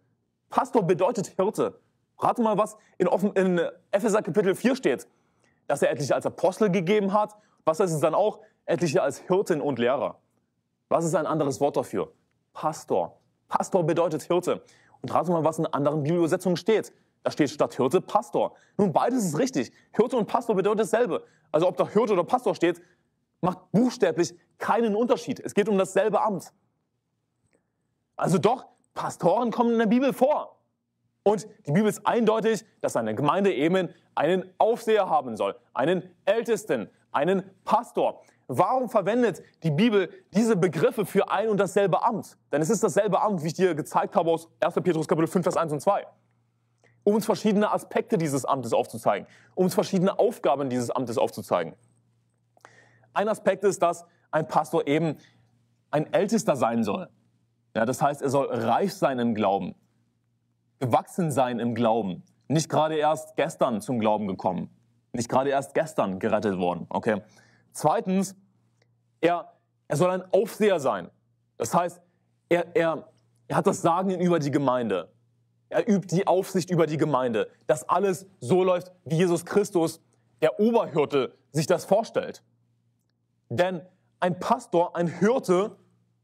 Pastor bedeutet Hirte. Rate mal, was in, offen, in Epheser Kapitel 4 steht. Dass er etliche als Apostel gegeben hat. Was heißt es dann auch? Etliche als Hirten und Lehrer. Was ist ein anderes Wort dafür? Pastor. Pastor bedeutet Hirte. Und rate mal, was in anderen Bibelübersetzungen steht. Da steht statt Hirte Pastor. Nun, beides ist richtig. Hirte und Pastor bedeutet dasselbe. Also ob da Hirte oder Pastor steht, macht buchstäblich keinen Unterschied. Es geht um dasselbe Amt. Also doch, Pastoren kommen in der Bibel vor. Und die Bibel ist eindeutig, dass eine Gemeinde eben einen Aufseher haben soll, einen Ältesten, einen Pastor. Warum verwendet die Bibel diese Begriffe für ein und dasselbe Amt? Denn es ist dasselbe Amt, wie ich dir gezeigt habe aus 1. Petrus Kapitel 5, Vers 1 und 2. Um uns verschiedene Aspekte dieses Amtes aufzuzeigen, um uns verschiedene Aufgaben dieses Amtes aufzuzeigen. Ein Aspekt ist, dass ein Pastor eben ein Ältester sein soll. Ja, das heißt, er soll reich sein im Glauben, gewachsen sein im Glauben, nicht gerade erst gestern zum Glauben gekommen, nicht gerade erst gestern gerettet worden. Okay. Zweitens, er, er soll ein Aufseher sein. Das heißt, er, er, er hat das Sagen über die Gemeinde. Er übt die Aufsicht über die Gemeinde, dass alles so läuft, wie Jesus Christus, der Oberhirte, sich das vorstellt. Denn ein Pastor, ein Hirte,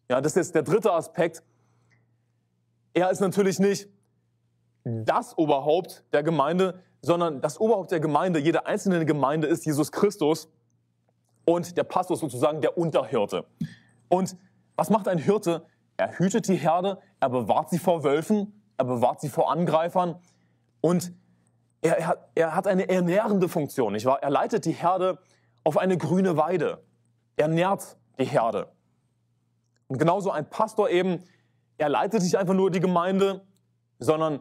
ja, das ist jetzt der dritte Aspekt. Er ist natürlich nicht das Oberhaupt der Gemeinde, sondern das Oberhaupt der Gemeinde, jede einzelne Gemeinde ist Jesus Christus und der Pastor ist sozusagen der Unterhirte. Und was macht ein Hirte? Er hütet die Herde, er bewahrt sie vor Wölfen, er bewahrt sie vor Angreifern und er, er, er hat eine ernährende Funktion, nicht wahr? Er leitet die Herde auf eine grüne Weide. Er nährt die Herde. Und genauso ein Pastor eben, er leitet nicht einfach nur die Gemeinde, sondern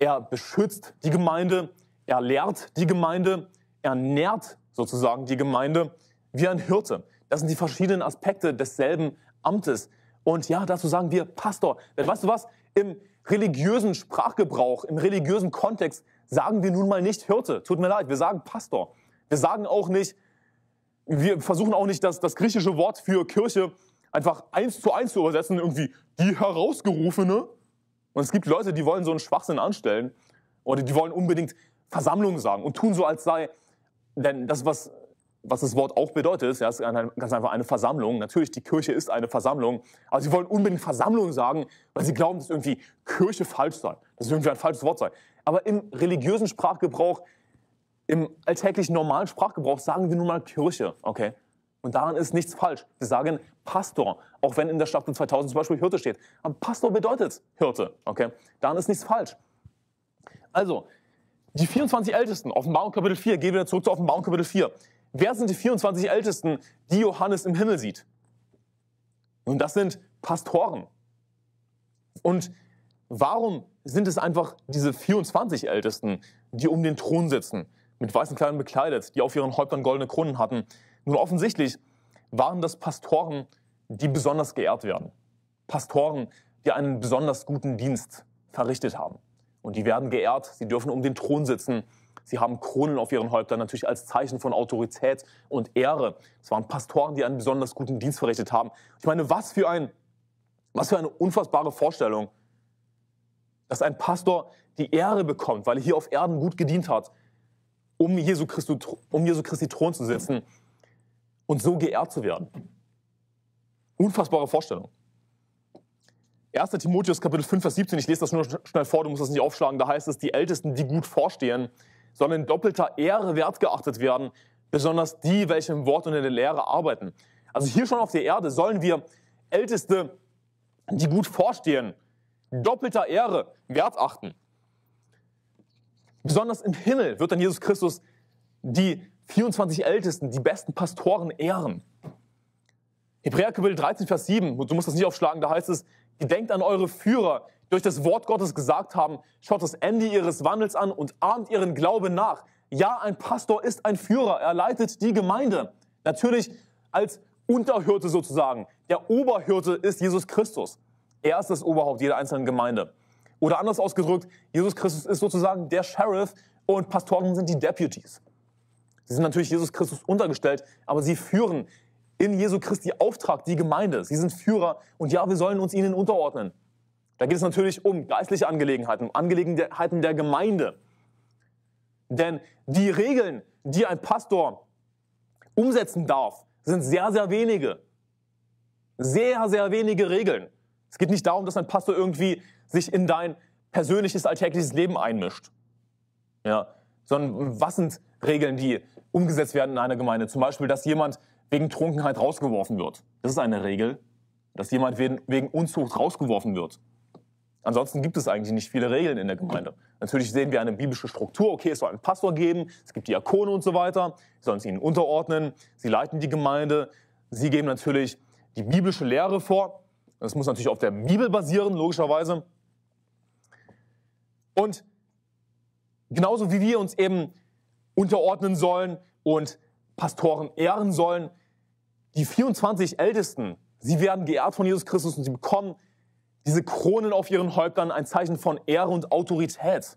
er beschützt die Gemeinde, er lehrt die Gemeinde, er nährt sozusagen die Gemeinde wie ein Hirte. Das sind die verschiedenen Aspekte desselben Amtes. Und ja, dazu sagen wir Pastor. Denn weißt du was? Im religiösen Sprachgebrauch, im religiösen Kontext sagen wir nun mal nicht Hirte. Tut mir leid, wir sagen Pastor. Wir sagen auch nicht, wir versuchen auch nicht dass das griechische Wort für Kirche einfach eins zu eins zu übersetzen, irgendwie die Herausgerufene. Und es gibt Leute, die wollen so einen Schwachsinn anstellen oder die wollen unbedingt Versammlung sagen und tun so, als sei, denn das, was, was das Wort auch bedeutet, ist, ja, ist ganz einfach eine Versammlung. Natürlich, die Kirche ist eine Versammlung, aber sie wollen unbedingt Versammlung sagen, weil sie glauben, dass irgendwie Kirche falsch sei, dass es irgendwie ein falsches Wort sei. Aber im religiösen Sprachgebrauch, im alltäglichen normalen Sprachgebrauch sagen wir nun mal Kirche, okay? Und daran ist nichts falsch. Wir sagen Pastor, auch wenn in der Schlacht um 2000 zum Beispiel Hirte steht. Aber Pastor bedeutet Hirte, okay? Daran ist nichts falsch. Also, die 24 Ältesten, Offenbarung Kapitel 4, gehen wir zurück zu Offenbarung Kapitel 4. Wer sind die 24 Ältesten, die Johannes im Himmel sieht? Nun, das sind Pastoren. Und warum sind es einfach diese 24 Ältesten, die um den Thron sitzen, mit weißen Kleidern bekleidet, die auf ihren Häuptern goldene Kronen hatten, nun offensichtlich waren das Pastoren, die besonders geehrt werden. Pastoren, die einen besonders guten Dienst verrichtet haben. Und die werden geehrt, sie dürfen um den Thron sitzen, sie haben Kronen auf ihren Häuptern, natürlich als Zeichen von Autorität und Ehre. Es waren Pastoren, die einen besonders guten Dienst verrichtet haben. Ich meine, was für, ein, was für eine unfassbare Vorstellung, dass ein Pastor die Ehre bekommt, weil er hier auf Erden gut gedient hat, um Jesu Christi, um Jesu Christi Thron zu sitzen und so geehrt zu werden. Unfassbare Vorstellung. 1. Timotheus Kapitel 5, Vers 17, ich lese das nur schnell vor, du musst das nicht aufschlagen, da heißt es, die Ältesten, die gut vorstehen, sollen in doppelter Ehre wertgeachtet werden, besonders die, welche im Wort und in der Lehre arbeiten. Also hier schon auf der Erde sollen wir Älteste, die gut vorstehen, doppelter Ehre wert achten. Besonders im Himmel wird dann Jesus Christus die 24 Ältesten, die besten Pastoren ehren. Hebräer Kapitel 13, Vers 7, du musst das nicht aufschlagen, da heißt es, gedenkt an eure Führer, die euch das Wort Gottes gesagt haben, schaut das Ende ihres Wandels an und ahmt ihren Glauben nach. Ja, ein Pastor ist ein Führer, er leitet die Gemeinde. Natürlich als Unterhirte sozusagen. Der Oberhirte ist Jesus Christus. Er ist das Oberhaupt jeder einzelnen Gemeinde. Oder anders ausgedrückt, Jesus Christus ist sozusagen der Sheriff und Pastoren sind die Deputies. Sie sind natürlich Jesus Christus untergestellt, aber sie führen in Jesu Christi Auftrag die Gemeinde. Sie sind Führer und ja, wir sollen uns ihnen unterordnen. Da geht es natürlich um geistliche Angelegenheiten, um Angelegenheiten der Gemeinde. Denn die Regeln, die ein Pastor umsetzen darf, sind sehr, sehr wenige. Sehr, sehr wenige Regeln. Es geht nicht darum, dass ein Pastor irgendwie sich in dein persönliches alltägliches Leben einmischt. Ja, sondern was sind Regeln, die umgesetzt werden in einer Gemeinde? Zum Beispiel, dass jemand wegen Trunkenheit rausgeworfen wird. Das ist eine Regel, dass jemand wegen Unzucht rausgeworfen wird. Ansonsten gibt es eigentlich nicht viele Regeln in der Gemeinde. Natürlich sehen wir eine biblische Struktur. Okay, es soll einen Pastor geben, es gibt Diakone und so weiter. Sie sollen sich ihnen unterordnen. Sie leiten die Gemeinde. Sie geben natürlich die biblische Lehre vor. Das muss natürlich auf der Bibel basieren, logischerweise. Und Genauso wie wir uns eben unterordnen sollen und Pastoren ehren sollen. Die 24 Ältesten, sie werden geehrt von Jesus Christus und sie bekommen diese Kronen auf ihren Häuptern, ein Zeichen von Ehre und Autorität.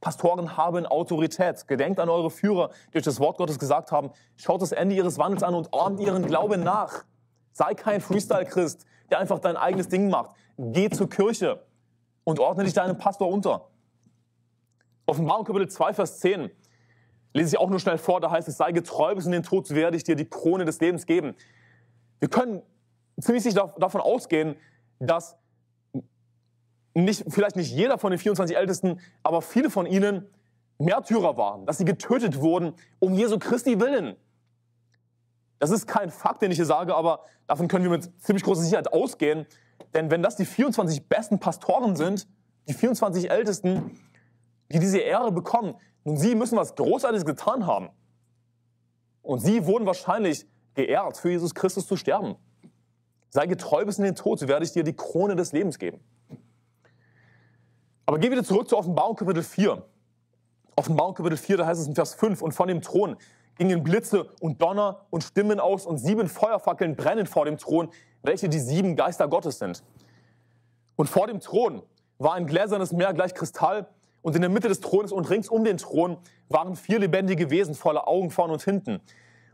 Pastoren haben Autorität. Gedenkt an eure Führer, die euch das Wort Gottes gesagt haben. Schaut das Ende ihres Wandels an und ahmt ihren Glauben nach. Sei kein Freestyle-Christ, der einfach dein eigenes Ding macht. Geh zur Kirche und ordne dich deinem Pastor unter. Offenbarung Kapitel 2, Vers 10 lese ich auch nur schnell vor, da heißt es, sei getreu bis in den Tod, werde ich dir die Krone des Lebens geben. Wir können ziemlich sicher davon ausgehen, dass nicht, vielleicht nicht jeder von den 24 Ältesten, aber viele von ihnen Märtyrer waren, dass sie getötet wurden um Jesu Christi willen. Das ist kein Fakt, den ich hier sage, aber davon können wir mit ziemlich großer Sicherheit ausgehen. Denn wenn das die 24 besten Pastoren sind, die 24 Ältesten, die diese Ehre bekommen. Nun, sie müssen was Großartiges getan haben. Und sie wurden wahrscheinlich geehrt, für Jesus Christus zu sterben. Sei getreu bis in den Tod, so werde ich dir die Krone des Lebens geben. Aber geh wieder zurück zu Offenbarung Kapitel 4. Offenbarung Kapitel 4, da heißt es in Vers 5, und von dem Thron gingen Blitze und Donner und Stimmen aus und sieben Feuerfackeln brennen vor dem Thron, welche die sieben Geister Gottes sind. Und vor dem Thron war ein gläsernes Meer gleich Kristall und in der Mitte des Thrones und rings um den Thron waren vier lebendige Wesen voller Augen vorn und hinten.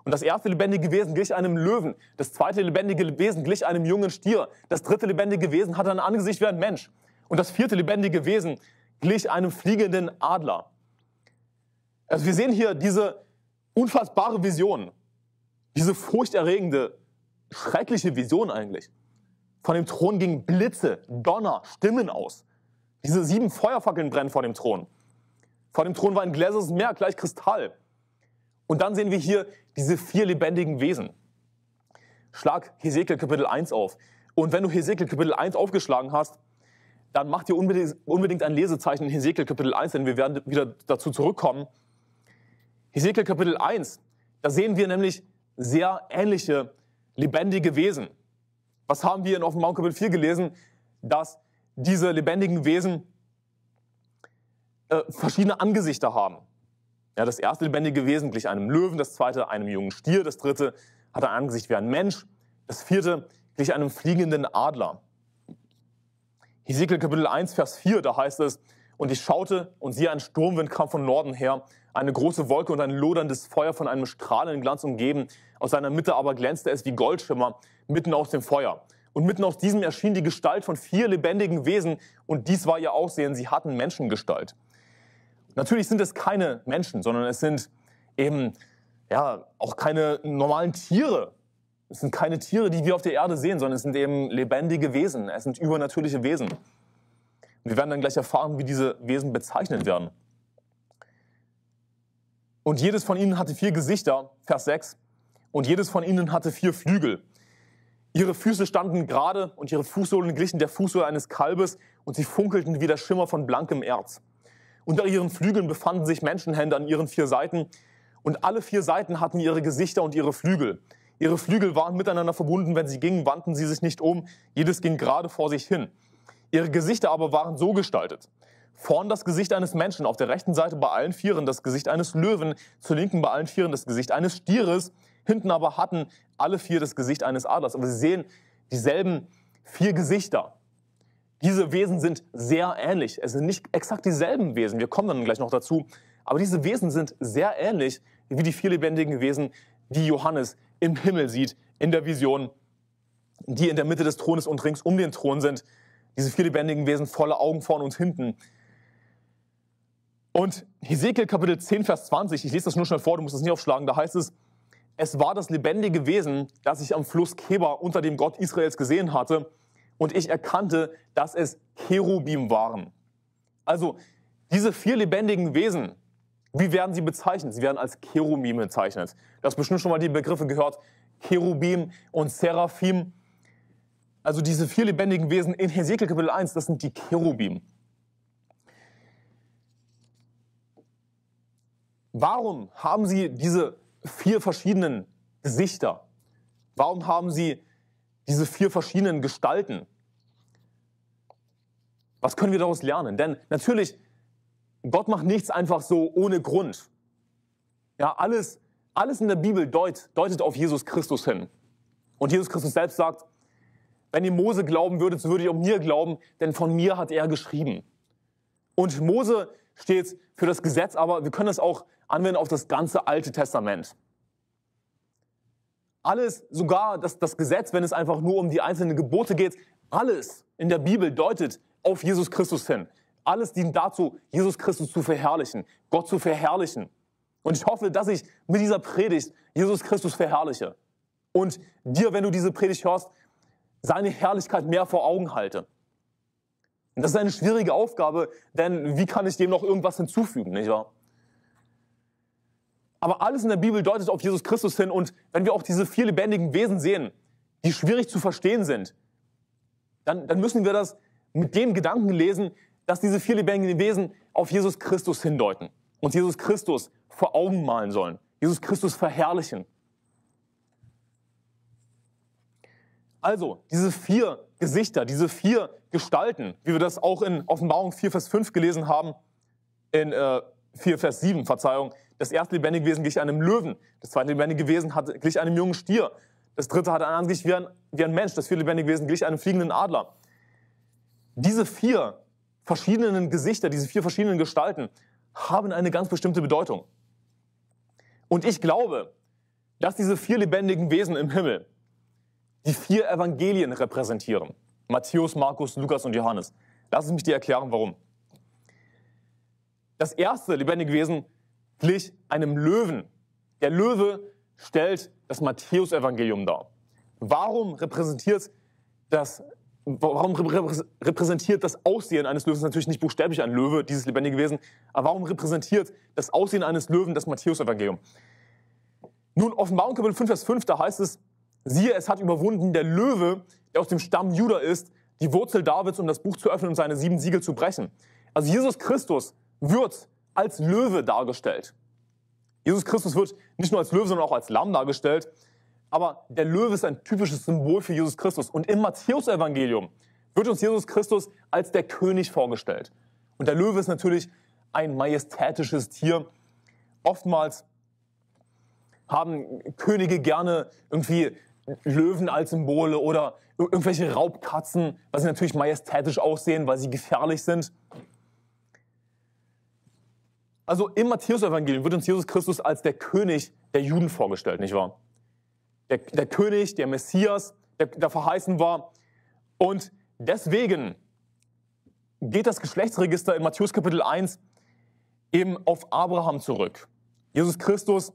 Und das erste lebendige Wesen glich einem Löwen, das zweite lebendige Wesen glich einem jungen Stier, das dritte lebendige Wesen hatte ein Angesicht wie ein Mensch und das vierte lebendige Wesen glich einem fliegenden Adler. Also wir sehen hier diese unfassbare Vision, diese furchterregende, schreckliche Vision eigentlich. Von dem Thron gingen Blitze, Donner, Stimmen aus. Diese sieben Feuerfackeln brennen vor dem Thron. Vor dem Thron war ein gläsernes Meer, gleich Kristall. Und dann sehen wir hier diese vier lebendigen Wesen. Schlag Hesekiel Kapitel 1 auf. Und wenn du Hesekiel Kapitel 1 aufgeschlagen hast, dann mach dir unbedingt ein Lesezeichen in Hesekiel Kapitel 1, denn wir werden wieder dazu zurückkommen. Hesekiel Kapitel 1, da sehen wir nämlich sehr ähnliche lebendige Wesen. Was haben wir in Offenbarung Kapitel 4 gelesen? Dass diese lebendigen Wesen äh, verschiedene Angesichter haben. Ja, das erste lebendige Wesen glich einem Löwen, das zweite einem jungen Stier, das dritte hatte ein Angesicht wie ein Mensch, das vierte glich einem fliegenden Adler. Hesekiel Kapitel 1, Vers 4, da heißt es, und ich schaute und siehe, ein Sturmwind kam von Norden her, eine große Wolke und ein loderndes Feuer von einem strahlenden Glanz umgeben, aus seiner Mitte aber glänzte es wie Goldschimmer mitten aus dem Feuer. Und mitten aus diesem erschien die Gestalt von vier lebendigen Wesen, und dies war ihr Aussehen, sie hatten Menschengestalt. Natürlich sind es keine Menschen, sondern es sind eben ja, auch keine normalen Tiere. Es sind keine Tiere, die wir auf der Erde sehen, sondern es sind eben lebendige Wesen. Es sind übernatürliche Wesen. Und wir werden dann gleich erfahren, wie diese Wesen bezeichnet werden. Und jedes von ihnen hatte vier Gesichter, Vers 6. Und jedes von ihnen hatte vier Flügel. Ihre Füße standen gerade und ihre Fußsohlen glichen der Fußsohle eines Kalbes und sie funkelten wie der Schimmer von blankem Erz. Unter ihren Flügeln befanden sich Menschenhände an ihren vier Seiten und alle vier Seiten hatten ihre Gesichter und ihre Flügel. Ihre Flügel waren miteinander verbunden, wenn sie gingen, wandten sie sich nicht um, jedes ging gerade vor sich hin. Ihre Gesichter aber waren so gestaltet. Vorn das Gesicht eines Menschen, auf der rechten Seite bei allen Vieren das Gesicht eines Löwen, zur linken bei allen Vieren das Gesicht eines Stieres, Hinten aber hatten alle vier das Gesicht eines Adlers. Aber Sie sehen dieselben vier Gesichter. Diese Wesen sind sehr ähnlich. Es sind nicht exakt dieselben Wesen. Wir kommen dann gleich noch dazu. Aber diese Wesen sind sehr ähnlich wie die vier lebendigen Wesen, die Johannes im Himmel sieht, in der Vision, die in der Mitte des Thrones und rings um den Thron sind. Diese vier lebendigen Wesen voller Augen vorn und hinten. Und Hesekiel Kapitel 10, Vers 20, ich lese das nur schnell vor, du musst es nicht aufschlagen, da heißt es, es war das lebendige Wesen, das ich am Fluss Kebar unter dem Gott Israels gesehen hatte. Und ich erkannte, dass es Cherubim waren. Also diese vier lebendigen Wesen, wie werden sie bezeichnet? Sie werden als Cherubim bezeichnet. Du hast bestimmt schon mal die Begriffe gehört, Cherubim und Seraphim. Also diese vier lebendigen Wesen in Hesekiel Kapitel 1, das sind die Cherubim. Warum haben sie diese vier verschiedenen Gesichter? Warum haben sie diese vier verschiedenen Gestalten? Was können wir daraus lernen? Denn natürlich, Gott macht nichts einfach so ohne Grund. Ja, alles, alles in der Bibel deut, deutet auf Jesus Christus hin. Und Jesus Christus selbst sagt, wenn ihr Mose glauben würdet, so würde ich auch mir glauben, denn von mir hat er geschrieben. Und Mose steht für das Gesetz, aber wir können es auch anwenden auf das ganze Alte Testament. Alles, sogar das, das Gesetz, wenn es einfach nur um die einzelnen Gebote geht, alles in der Bibel deutet auf Jesus Christus hin. Alles dient dazu, Jesus Christus zu verherrlichen, Gott zu verherrlichen. Und ich hoffe, dass ich mit dieser Predigt Jesus Christus verherrliche. Und dir, wenn du diese Predigt hörst, seine Herrlichkeit mehr vor Augen halte. Und das ist eine schwierige Aufgabe, denn wie kann ich dem noch irgendwas hinzufügen, nicht wahr? Aber alles in der Bibel deutet auf Jesus Christus hin und wenn wir auch diese vier lebendigen Wesen sehen, die schwierig zu verstehen sind, dann, dann müssen wir das mit dem Gedanken lesen, dass diese vier lebendigen Wesen auf Jesus Christus hindeuten und Jesus Christus vor Augen malen sollen, Jesus Christus verherrlichen. Also, diese vier Gesichter, diese vier Gestalten, wie wir das auch in Offenbarung 4, Vers 5 gelesen haben, in äh, 4, Vers 7, Verzeihung. Das erste lebendige Wesen glich einem Löwen, das zweite lebendige Wesen hat, glich einem jungen Stier, das dritte hatte ein Angesicht wie ein, wie ein Mensch, das vierte lebendige Wesen glich einem fliegenden Adler. Diese vier verschiedenen Gesichter, diese vier verschiedenen Gestalten haben eine ganz bestimmte Bedeutung. Und ich glaube, dass diese vier lebendigen Wesen im Himmel, die vier Evangelien repräsentieren. Matthäus, Markus, Lukas und Johannes. Lass mich dir erklären, warum. Das erste lebendige Wesen glich einem Löwen. Der Löwe stellt das Matthäusevangelium dar. Warum repräsentiert das, warum repräsentiert das Aussehen eines Löwen natürlich nicht buchstäblich ein Löwe, dieses lebendige Wesen, aber warum repräsentiert das Aussehen eines Löwen das Matthäusevangelium? Nun, Offenbarung Kapitel 5, Vers 5, da heißt es, Siehe, es hat überwunden der Löwe, der aus dem Stamm Juda ist, die Wurzel Davids, um das Buch zu öffnen und seine sieben Siegel zu brechen. Also Jesus Christus wird als Löwe dargestellt. Jesus Christus wird nicht nur als Löwe, sondern auch als Lamm dargestellt. Aber der Löwe ist ein typisches Symbol für Jesus Christus. Und im Matthäusevangelium wird uns Jesus Christus als der König vorgestellt. Und der Löwe ist natürlich ein majestätisches Tier. Oftmals haben Könige gerne irgendwie Löwen als Symbole oder irgendwelche Raubkatzen, weil sie natürlich majestätisch aussehen, weil sie gefährlich sind. Also im Matthäus-Evangelium wird uns Jesus Christus als der König der Juden vorgestellt, nicht wahr? Der, der König, der Messias, der, der verheißen war. Und deswegen geht das Geschlechtsregister in Matthäus Kapitel 1 eben auf Abraham zurück. Jesus Christus,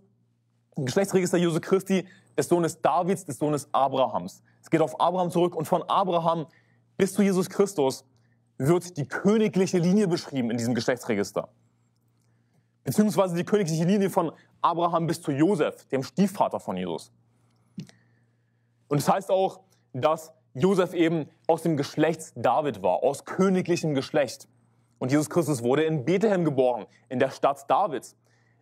Geschlechtsregister Jesu Christi des Sohnes Davids, des Sohnes Abrahams. Es geht auf Abraham zurück und von Abraham bis zu Jesus Christus wird die königliche Linie beschrieben in diesem Geschlechtsregister. Beziehungsweise die königliche Linie von Abraham bis zu Josef, dem Stiefvater von Jesus. Und es das heißt auch, dass Josef eben aus dem Geschlecht David war, aus königlichem Geschlecht. Und Jesus Christus wurde in Bethlehem geboren, in der Stadt Davids.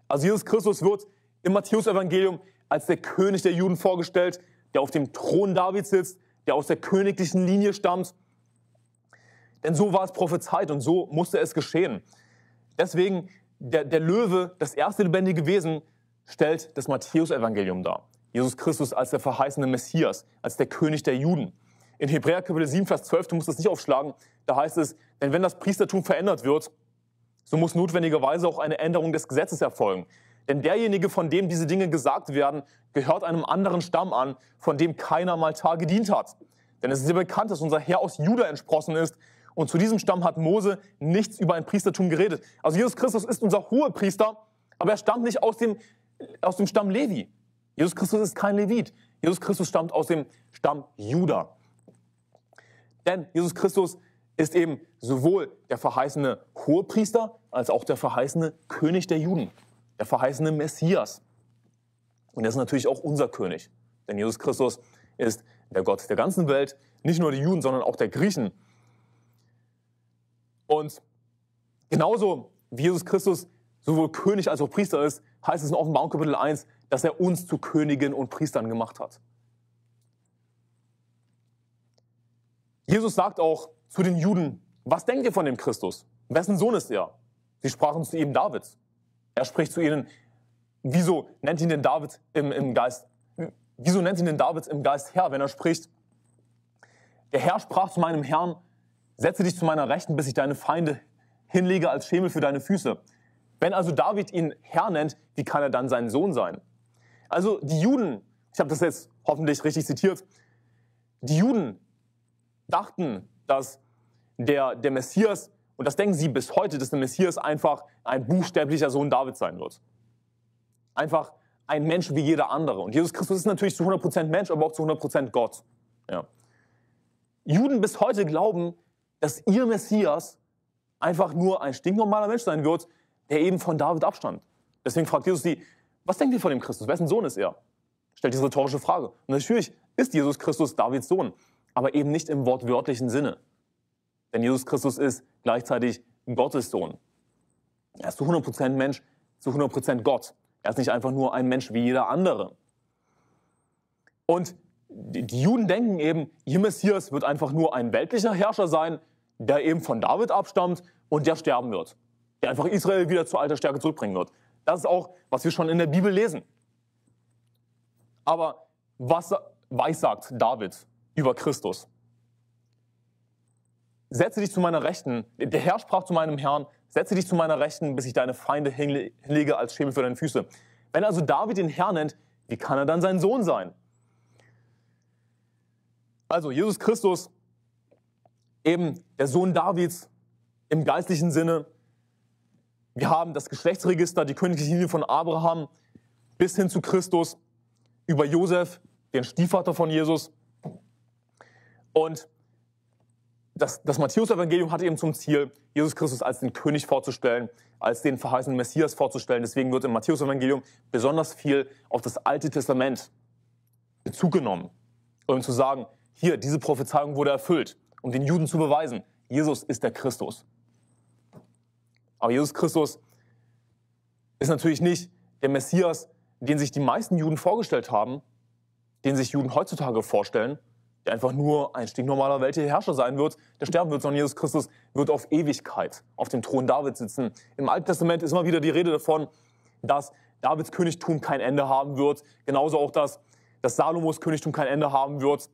Also Jesus Christus wird im Matthäus-Evangelium als der König der Juden vorgestellt, der auf dem Thron Davids sitzt, der aus der königlichen Linie stammt. Denn so war es prophezeit und so musste es geschehen. Deswegen, der, der Löwe, das erste lebendige Wesen, stellt das Matthäusevangelium dar. Jesus Christus als der verheißene Messias, als der König der Juden. In Hebräer Kapitel 7, Vers 12, du musst das nicht aufschlagen, da heißt es, denn wenn das Priestertum verändert wird, so muss notwendigerweise auch eine Änderung des Gesetzes erfolgen. Denn derjenige, von dem diese Dinge gesagt werden, gehört einem anderen Stamm an, von dem keiner mal Tag gedient hat. Denn es ist ja bekannt, dass unser Herr aus Juda entsprossen ist. Und zu diesem Stamm hat Mose nichts über ein Priestertum geredet. Also Jesus Christus ist unser Hohepriester, aber er stammt nicht aus dem, aus dem Stamm Levi. Jesus Christus ist kein Levit. Jesus Christus stammt aus dem Stamm Juda. Denn Jesus Christus ist eben sowohl der verheißene Hohepriester als auch der verheißene König der Juden der verheißene Messias. Und er ist natürlich auch unser König. Denn Jesus Christus ist der Gott der ganzen Welt, nicht nur der Juden, sondern auch der Griechen. Und genauso wie Jesus Christus sowohl König als auch Priester ist, heißt es in Offenbarung Kapitel 1, dass er uns zu Königen und Priestern gemacht hat. Jesus sagt auch zu den Juden, was denkt ihr von dem Christus? Wessen Sohn ist er? Sie sprachen zu ihm Davids. Er spricht zu ihnen, wieso nennt ihn denn David im, im Geist, wieso nennt ihn denn David im Geist Herr, wenn er spricht, der Herr sprach zu meinem Herrn, setze dich zu meiner Rechten, bis ich deine Feinde hinlege als Schemel für deine Füße. Wenn also David ihn Herr nennt, wie kann er dann sein Sohn sein? Also die Juden, ich habe das jetzt hoffentlich richtig zitiert, die Juden dachten, dass der, der Messias und das denken sie bis heute, dass der Messias einfach ein buchstäblicher Sohn Davids sein wird. Einfach ein Mensch wie jeder andere. Und Jesus Christus ist natürlich zu 100% Mensch, aber auch zu 100% Gott. Ja. Juden bis heute glauben, dass ihr Messias einfach nur ein stinknormaler Mensch sein wird, der eben von David abstand. Deswegen fragt Jesus sie, was denkt ihr von dem Christus? Wessen Sohn ist er? Stellt diese rhetorische Frage. Und natürlich ist Jesus Christus Davids Sohn, aber eben nicht im wortwörtlichen Sinne. Denn Jesus Christus ist gleichzeitig Gottes Sohn. Er ist zu 100% Mensch, zu 100% Gott. Er ist nicht einfach nur ein Mensch wie jeder andere. Und die Juden denken eben, ihr Messias wird einfach nur ein weltlicher Herrscher sein, der eben von David abstammt und der sterben wird. Der einfach Israel wieder zur alter Stärke zurückbringen wird. Das ist auch, was wir schon in der Bibel lesen. Aber was weissagt David über Christus? setze dich zu meiner Rechten. Der Herr sprach zu meinem Herrn, setze dich zu meiner Rechten, bis ich deine Feinde hinlege als Schemel für deine Füße. Wenn also David den Herrn nennt, wie kann er dann sein Sohn sein? Also Jesus Christus, eben der Sohn Davids im geistlichen Sinne. Wir haben das Geschlechtsregister, die königliche Linie von Abraham bis hin zu Christus über Josef, den Stiefvater von Jesus. Und das, das Matthäus-Evangelium hat eben zum Ziel, Jesus Christus als den König vorzustellen, als den verheißenen Messias vorzustellen. Deswegen wird im Matthäus-Evangelium besonders viel auf das Alte Testament Bezug genommen, um zu sagen, hier, diese Prophezeiung wurde erfüllt, um den Juden zu beweisen, Jesus ist der Christus. Aber Jesus Christus ist natürlich nicht der Messias, den sich die meisten Juden vorgestellt haben, den sich Juden heutzutage vorstellen, der einfach nur ein stinknormaler weltlicher Herrscher sein wird, der sterben wird, sondern Jesus Christus wird auf Ewigkeit auf dem Thron Davids sitzen. Im Alten Testament ist immer wieder die Rede davon, dass Davids Königtum kein Ende haben wird. Genauso auch, dass, dass Salomos Königtum kein Ende haben wird.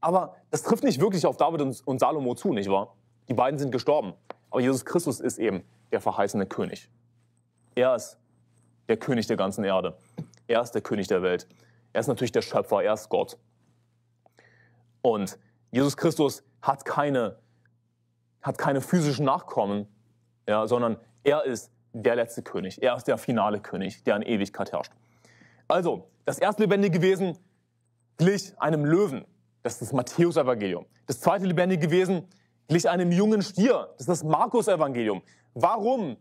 Aber das trifft nicht wirklich auf David und Salomo zu, nicht wahr? Die beiden sind gestorben. Aber Jesus Christus ist eben der verheißene König. Er ist der König der ganzen Erde. Er ist der König der Welt. Er ist natürlich der Schöpfer, er ist Gott. Und Jesus Christus hat keine, hat keine physischen Nachkommen, ja, sondern er ist der letzte König. Er ist der finale König, der in Ewigkeit herrscht. Also, das erste lebendige Wesen glich einem Löwen. Das ist das Matthäus-Evangelium. Das zweite lebendige Wesen glich einem jungen Stier. Das ist das Markus-Evangelium. Warum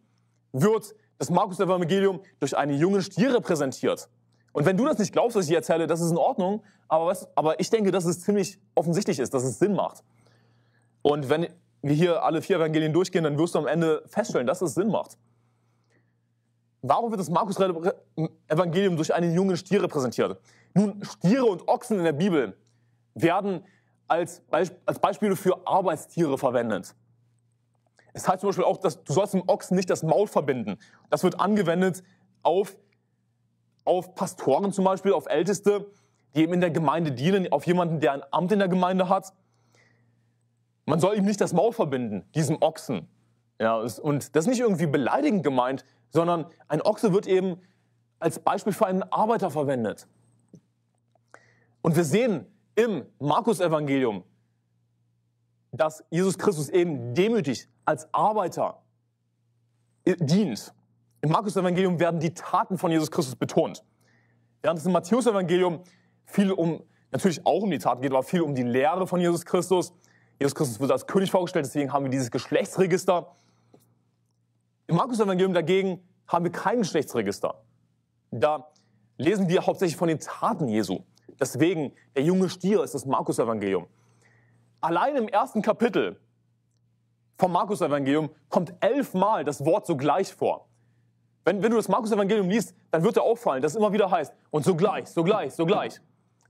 wird das Markus-Evangelium durch einen jungen Stier repräsentiert? Und wenn du das nicht glaubst, was ich erzähle, das ist in Ordnung, aber, was, aber ich denke, dass es ziemlich offensichtlich ist, dass es Sinn macht. Und wenn wir hier alle vier Evangelien durchgehen, dann wirst du am Ende feststellen, dass es Sinn macht. Warum wird das Markus-Evangelium durch einen jungen Stier repräsentiert? Nun, Stiere und Ochsen in der Bibel werden als, Beisp als Beispiele für Arbeitstiere verwendet. Es heißt zum Beispiel auch, dass du sollst dem Ochsen nicht das Maul verbinden. Das wird angewendet auf auf Pastoren zum Beispiel, auf Älteste, die eben in der Gemeinde dienen, auf jemanden, der ein Amt in der Gemeinde hat. Man soll ihm nicht das Maul verbinden, diesem Ochsen. Ja, und das ist nicht irgendwie beleidigend gemeint, sondern ein Ochse wird eben als Beispiel für einen Arbeiter verwendet. Und wir sehen im Markus-Evangelium, dass Jesus Christus eben demütig als Arbeiter äh, dient. Im Markus-Evangelium werden die Taten von Jesus Christus betont. Während es im Matthäus-Evangelium viel um, natürlich auch um die Taten geht, aber viel um die Lehre von Jesus Christus. Jesus Christus wurde als König vorgestellt, deswegen haben wir dieses Geschlechtsregister. Im Markus-Evangelium dagegen haben wir kein Geschlechtsregister. Da lesen wir hauptsächlich von den Taten Jesu. Deswegen, der junge Stier ist das Markus-Evangelium. Allein im ersten Kapitel vom Markus-Evangelium kommt elfmal das Wort sogleich vor. Wenn, wenn du das Markus-Evangelium liest, dann wird dir auffallen, dass es immer wieder heißt, und sogleich, sogleich, sogleich.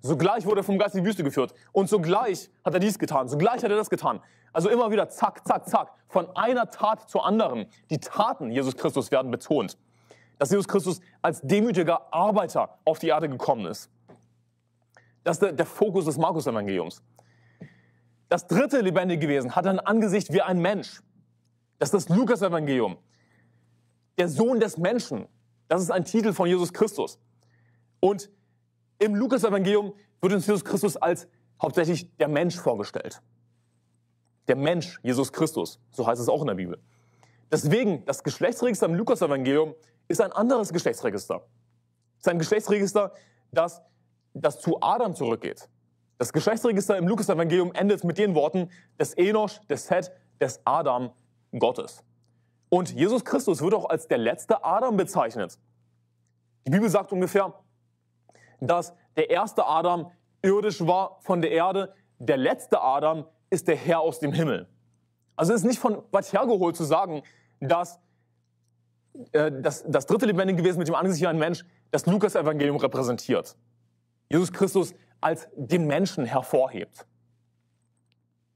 Sogleich wurde er vom Geist in die Wüste geführt. Und sogleich hat er dies getan. Sogleich hat er das getan. Also immer wieder zack, zack, zack. Von einer Tat zur anderen. Die Taten Jesus Christus werden betont. Dass Jesus Christus als demütiger Arbeiter auf die Erde gekommen ist. Das ist der, der Fokus des Markus-Evangeliums. Das dritte lebendig gewesen hat ein Angesicht wie ein Mensch. Das ist das Lukas-Evangelium der Sohn des Menschen. Das ist ein Titel von Jesus Christus. Und im Lukas-Evangelium wird uns Jesus Christus als hauptsächlich der Mensch vorgestellt. Der Mensch, Jesus Christus. So heißt es auch in der Bibel. Deswegen, das Geschlechtsregister im Lukas-Evangelium ist ein anderes Geschlechtsregister. Es ist ein Geschlechtsregister, das, das zu Adam zurückgeht. Das Geschlechtsregister im Lukas-Evangelium endet mit den Worten des Enosch, des Het, des Adam, Gottes. Und Jesus Christus wird auch als der letzte Adam bezeichnet. Die Bibel sagt ungefähr, dass der erste Adam irdisch war von der Erde, der letzte Adam ist der Herr aus dem Himmel. Also es ist nicht von weit hergeholt zu sagen, dass äh, das, das dritte lebendige gewesen mit dem Angesicht ein Mensch das Lukas-Evangelium repräsentiert. Jesus Christus als den Menschen hervorhebt.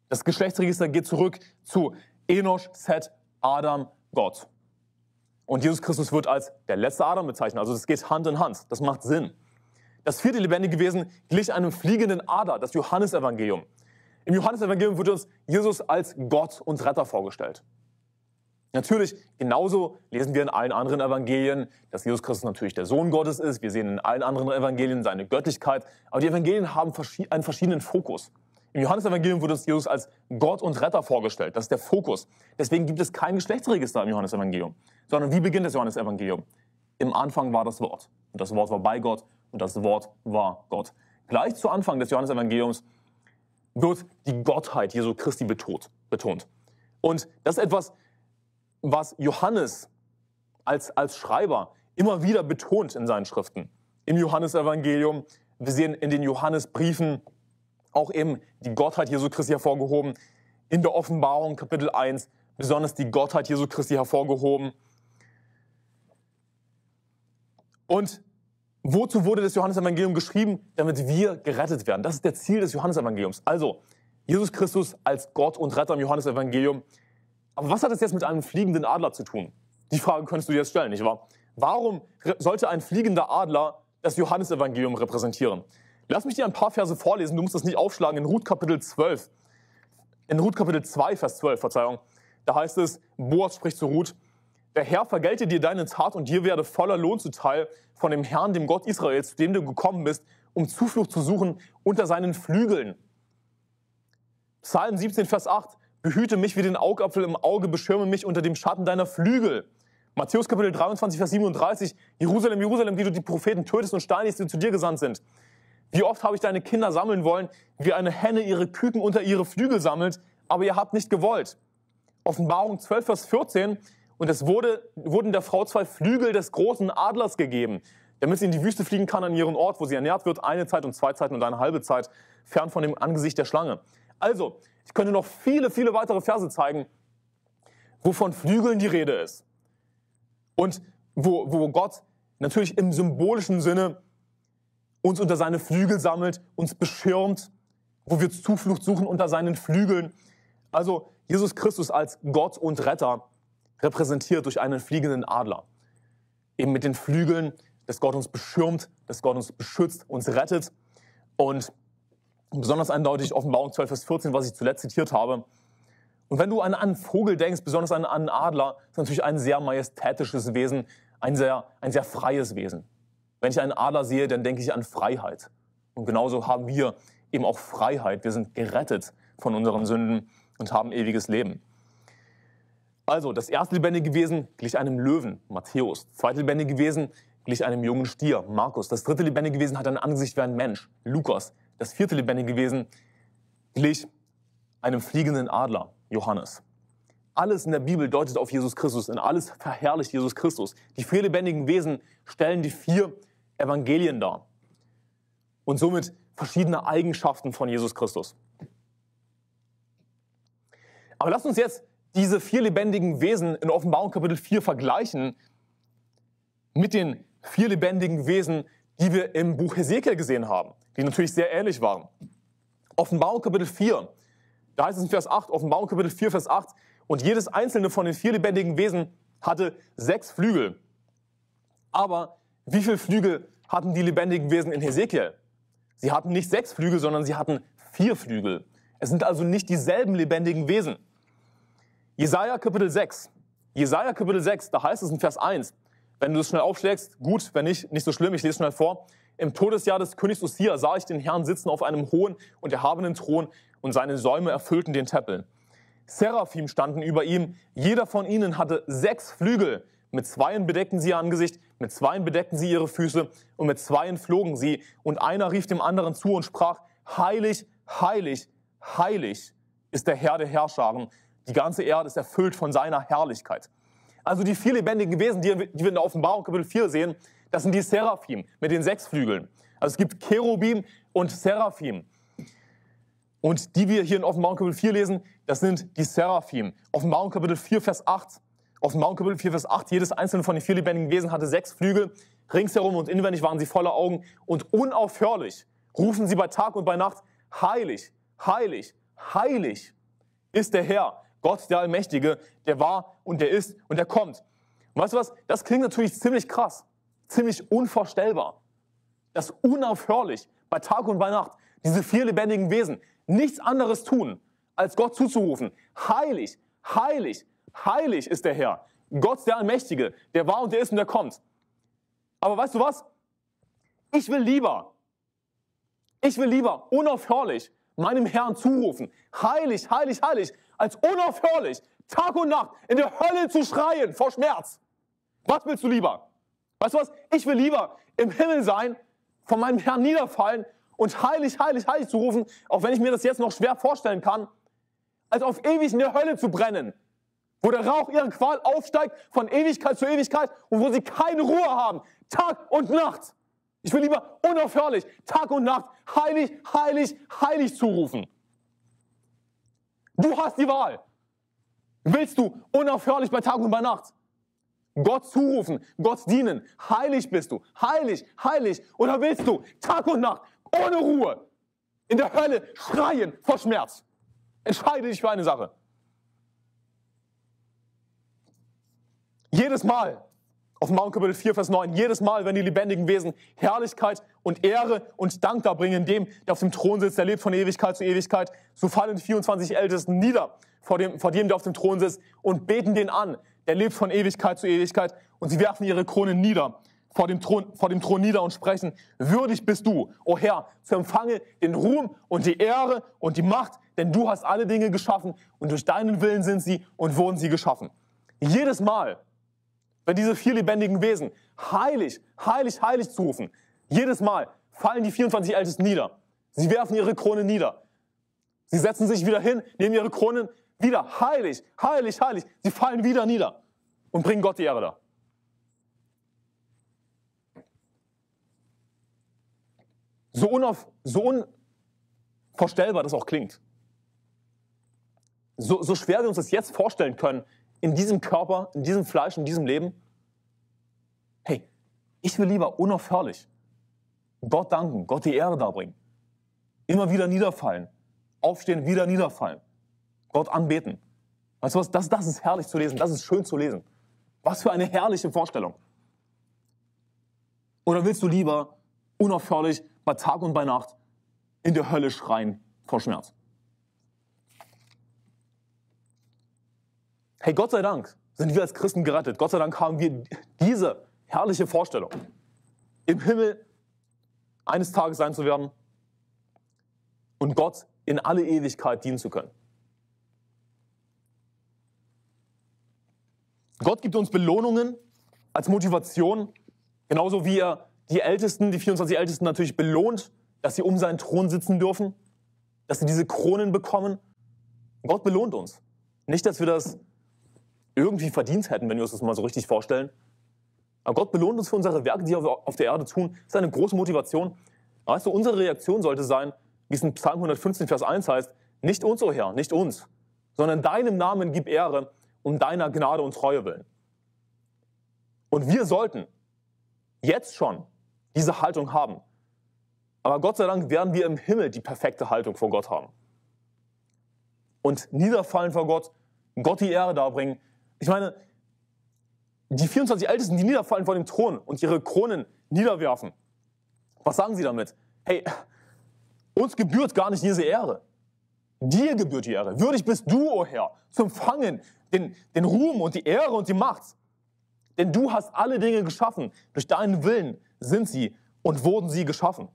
Das Geschlechtsregister geht zurück zu Enosh, Seth, Adam, Gott. Und Jesus Christus wird als der letzte Adam bezeichnet. Also das geht Hand in Hand. Das macht Sinn. Das vierte lebendige Wesen glich einem fliegenden Ader, das Johannesevangelium. Im Johannesevangelium wird uns Jesus als Gott und Retter vorgestellt. Natürlich, genauso lesen wir in allen anderen Evangelien, dass Jesus Christus natürlich der Sohn Gottes ist. Wir sehen in allen anderen Evangelien seine Göttlichkeit. Aber die Evangelien haben einen verschiedenen Fokus. Im Johannesevangelium wird uns Jesus als Gott und Retter vorgestellt. Das ist der Fokus. Deswegen gibt es kein Geschlechtsregister im Johannesevangelium, sondern wie beginnt das Johannesevangelium? Im Anfang war das Wort. Und das Wort war bei Gott und das Wort war Gott. Gleich zu Anfang des Johannesevangeliums wird die Gottheit Jesu Christi betont. Und das ist etwas, was Johannes als, als Schreiber immer wieder betont in seinen Schriften. Im Johannesevangelium, wir sehen in den Johannesbriefen, auch eben die Gottheit Jesu Christi hervorgehoben. In der Offenbarung Kapitel 1 besonders die Gottheit Jesu Christi hervorgehoben. Und wozu wurde das Johannesevangelium geschrieben? Damit wir gerettet werden. Das ist der Ziel des Johannesevangeliums. Also Jesus Christus als Gott und Retter im Johannesevangelium. Aber was hat das jetzt mit einem fliegenden Adler zu tun? Die Frage könntest du dir jetzt stellen, nicht wahr? Warum sollte ein fliegender Adler das Johannesevangelium repräsentieren? Lass mich dir ein paar Verse vorlesen, du musst das nicht aufschlagen, in Ruth Kapitel 12. In Ruth Kapitel 2, Vers 12, Verzeihung. Da heißt es, Boas spricht zu Ruth, der Herr vergelte dir deine Tat und dir werde voller Lohn zuteil von dem Herrn, dem Gott Israels, zu dem du gekommen bist, um Zuflucht zu suchen unter seinen Flügeln. Psalm 17, Vers 8, behüte mich wie den Augapfel im Auge, beschirme mich unter dem Schatten deiner Flügel. Matthäus Kapitel 23, Vers 37, Jerusalem, Jerusalem, wie du die Propheten tötest und steinigst, die zu dir gesandt sind. Wie oft habe ich deine Kinder sammeln wollen, wie eine Henne ihre Küken unter ihre Flügel sammelt, aber ihr habt nicht gewollt. Offenbarung 12, Vers 14. Und es wurde, wurden der Frau zwei Flügel des großen Adlers gegeben, damit sie in die Wüste fliegen kann an ihren Ort, wo sie ernährt wird, eine Zeit und zwei Zeiten und eine halbe Zeit, fern von dem Angesicht der Schlange. Also, ich könnte noch viele, viele weitere Verse zeigen, wo von Flügeln die Rede ist. Und wo, wo Gott natürlich im symbolischen Sinne uns unter seine Flügel sammelt, uns beschirmt, wo wir Zuflucht suchen unter seinen Flügeln. Also Jesus Christus als Gott und Retter repräsentiert durch einen fliegenden Adler. Eben mit den Flügeln, dass Gott uns beschirmt, dass Gott uns beschützt, uns rettet. Und besonders eindeutig Offenbarung 12, Vers 14, was ich zuletzt zitiert habe. Und wenn du an einen Vogel denkst, besonders an einen Adler, ist natürlich ein sehr majestätisches Wesen, ein sehr, ein sehr freies Wesen. Wenn ich einen Adler sehe, dann denke ich an Freiheit. Und genauso haben wir eben auch Freiheit. Wir sind gerettet von unseren Sünden und haben ewiges Leben. Also, das erste lebendige Wesen glich einem Löwen, Matthäus. Das zweite lebendige Wesen glich einem jungen Stier, Markus. Das dritte lebendige Wesen hat ein Angesicht wie ein Mensch, Lukas. Das vierte lebendige Wesen glich einem fliegenden Adler, Johannes. Alles in der Bibel deutet auf Jesus Christus, in alles verherrlicht Jesus Christus. Die vier lebendigen Wesen stellen die vier Evangelien dar und somit verschiedene Eigenschaften von Jesus Christus. Aber lasst uns jetzt diese vier lebendigen Wesen in Offenbarung Kapitel 4 vergleichen mit den vier lebendigen Wesen, die wir im Buch Hesekiel gesehen haben, die natürlich sehr ähnlich waren. Offenbarung Kapitel 4, da heißt es in Vers 8, Offenbarung Kapitel 4, Vers 8, und jedes einzelne von den vier lebendigen Wesen hatte sechs Flügel. Aber wie viele Flügel hatten die lebendigen Wesen in Hesekiel? Sie hatten nicht sechs Flügel, sondern sie hatten vier Flügel. Es sind also nicht dieselben lebendigen Wesen. Jesaja Kapitel 6. Jesaja Kapitel 6, da heißt es in Vers 1, wenn du es schnell aufschlägst, gut, wenn nicht, nicht so schlimm, ich lese es schnell vor. Im Todesjahr des Königs Usia sah ich den Herrn sitzen auf einem hohen und erhabenen Thron und seine Säume erfüllten den Tempel. Seraphim standen über ihm. Jeder von ihnen hatte sechs Flügel. Mit zweien bedeckten sie ihr Angesicht, mit zweien bedeckten sie ihre Füße und mit zweien flogen sie. Und einer rief dem anderen zu und sprach, heilig, heilig, heilig ist der Herr der Herrscharen. Die ganze Erde ist erfüllt von seiner Herrlichkeit. Also die vier lebendigen Wesen, die wir in der Offenbarung Kapitel 4 sehen, das sind die Seraphim mit den sechs Flügeln. Also es gibt Cherubim und Seraphim. Und die wir hier in Offenbarung Kapitel 4 lesen, das sind die Seraphim. Offenbarung Kapitel 4, Vers 8. Offenbarung Kapitel 4, Vers 8. Jedes einzelne von den vier lebendigen Wesen hatte sechs Flügel. Ringsherum und inwendig waren sie voller Augen. Und unaufhörlich rufen sie bei Tag und bei Nacht, heilig, heilig, heilig ist der Herr, Gott der Allmächtige, der war und der ist und der kommt. Und weißt du was? Das klingt natürlich ziemlich krass, ziemlich unvorstellbar. dass unaufhörlich bei Tag und bei Nacht, diese vier lebendigen Wesen, nichts anderes tun, als Gott zuzurufen. Heilig, heilig, heilig ist der Herr. Gott, der Allmächtige, der war und der ist und der kommt. Aber weißt du was? Ich will lieber, ich will lieber unaufhörlich meinem Herrn zurufen, heilig, heilig, heilig, als unaufhörlich Tag und Nacht in der Hölle zu schreien vor Schmerz. Was willst du lieber? Weißt du was? Ich will lieber im Himmel sein, von meinem Herrn niederfallen und heilig, heilig, heilig zu rufen, auch wenn ich mir das jetzt noch schwer vorstellen kann, als auf ewig in der Hölle zu brennen, wo der Rauch ihrer Qual aufsteigt von Ewigkeit zu Ewigkeit und wo sie keine Ruhe haben, Tag und Nacht. Ich will lieber unaufhörlich, Tag und Nacht, heilig, heilig, heilig zurufen. Du hast die Wahl. Willst du unaufhörlich bei Tag und bei Nacht Gott zurufen, Gott dienen, heilig bist du, heilig, heilig, oder willst du Tag und Nacht, ohne Ruhe, in der Hölle schreien vor Schmerz. Entscheide dich für eine Sache. Jedes Mal, auf Mount Kapitel 4, Vers 9, jedes Mal, wenn die lebendigen Wesen Herrlichkeit und Ehre und Dank darbringen dem, der auf dem Thron sitzt, der lebt von Ewigkeit zu Ewigkeit, so fallen 24 Ältesten nieder vor dem, vor dem, der auf dem Thron sitzt und beten den an, der lebt von Ewigkeit zu Ewigkeit und sie werfen ihre Krone nieder vor dem, Thron, vor dem Thron nieder und sprechen, würdig bist du, o Herr, zu empfange den Ruhm und die Ehre und die Macht, denn du hast alle Dinge geschaffen und durch deinen Willen sind sie und wurden sie geschaffen. Jedes Mal, wenn diese vier lebendigen Wesen heilig, heilig, heilig zu rufen, jedes Mal fallen die 24 Ältesten nieder. Sie werfen ihre Krone nieder. Sie setzen sich wieder hin, nehmen ihre Kronen wieder heilig, heilig, heilig. Sie fallen wieder nieder und bringen Gott die Ehre da. So, unauf, so unvorstellbar das auch klingt, so, so schwer wir uns das jetzt vorstellen können, in diesem Körper, in diesem Fleisch, in diesem Leben, hey, ich will lieber unaufhörlich Gott danken, Gott die Ehre darbringen, immer wieder niederfallen, aufstehen, wieder niederfallen, Gott anbeten. Weißt du was, das, das ist herrlich zu lesen, das ist schön zu lesen. Was für eine herrliche Vorstellung. Oder willst du lieber unaufhörlich bei Tag und bei Nacht in der Hölle schreien vor Schmerz. Hey, Gott sei Dank sind wir als Christen gerettet. Gott sei Dank haben wir diese herrliche Vorstellung, im Himmel eines Tages sein zu werden und Gott in alle Ewigkeit dienen zu können. Gott gibt uns Belohnungen als Motivation, genauso wie er die Ältesten, die 24 Ältesten natürlich belohnt, dass sie um seinen Thron sitzen dürfen, dass sie diese Kronen bekommen. Gott belohnt uns. Nicht, dass wir das irgendwie verdient hätten, wenn wir uns das mal so richtig vorstellen. Aber Gott belohnt uns für unsere Werke, die wir auf der Erde tun. Das ist eine große Motivation. Weißt du, unsere Reaktion sollte sein, wie es in Psalm 115, Vers 1 heißt, nicht uns, o oh Herr, nicht uns, sondern deinem Namen gib Ehre um deiner Gnade und Treue willen. Und wir sollten jetzt schon diese Haltung haben. Aber Gott sei Dank werden wir im Himmel die perfekte Haltung vor Gott haben. Und niederfallen vor Gott, Gott die Ehre darbringen. Ich meine, die 24 Ältesten, die niederfallen vor dem Thron und ihre Kronen niederwerfen. Was sagen sie damit? Hey, uns gebührt gar nicht diese Ehre. Dir gebührt die Ehre. Würdig bist du, o oh Herr, zum Fangen, den, den Ruhm und die Ehre und die Macht. Denn du hast alle Dinge geschaffen durch deinen Willen sind sie und wurden sie geschaffen?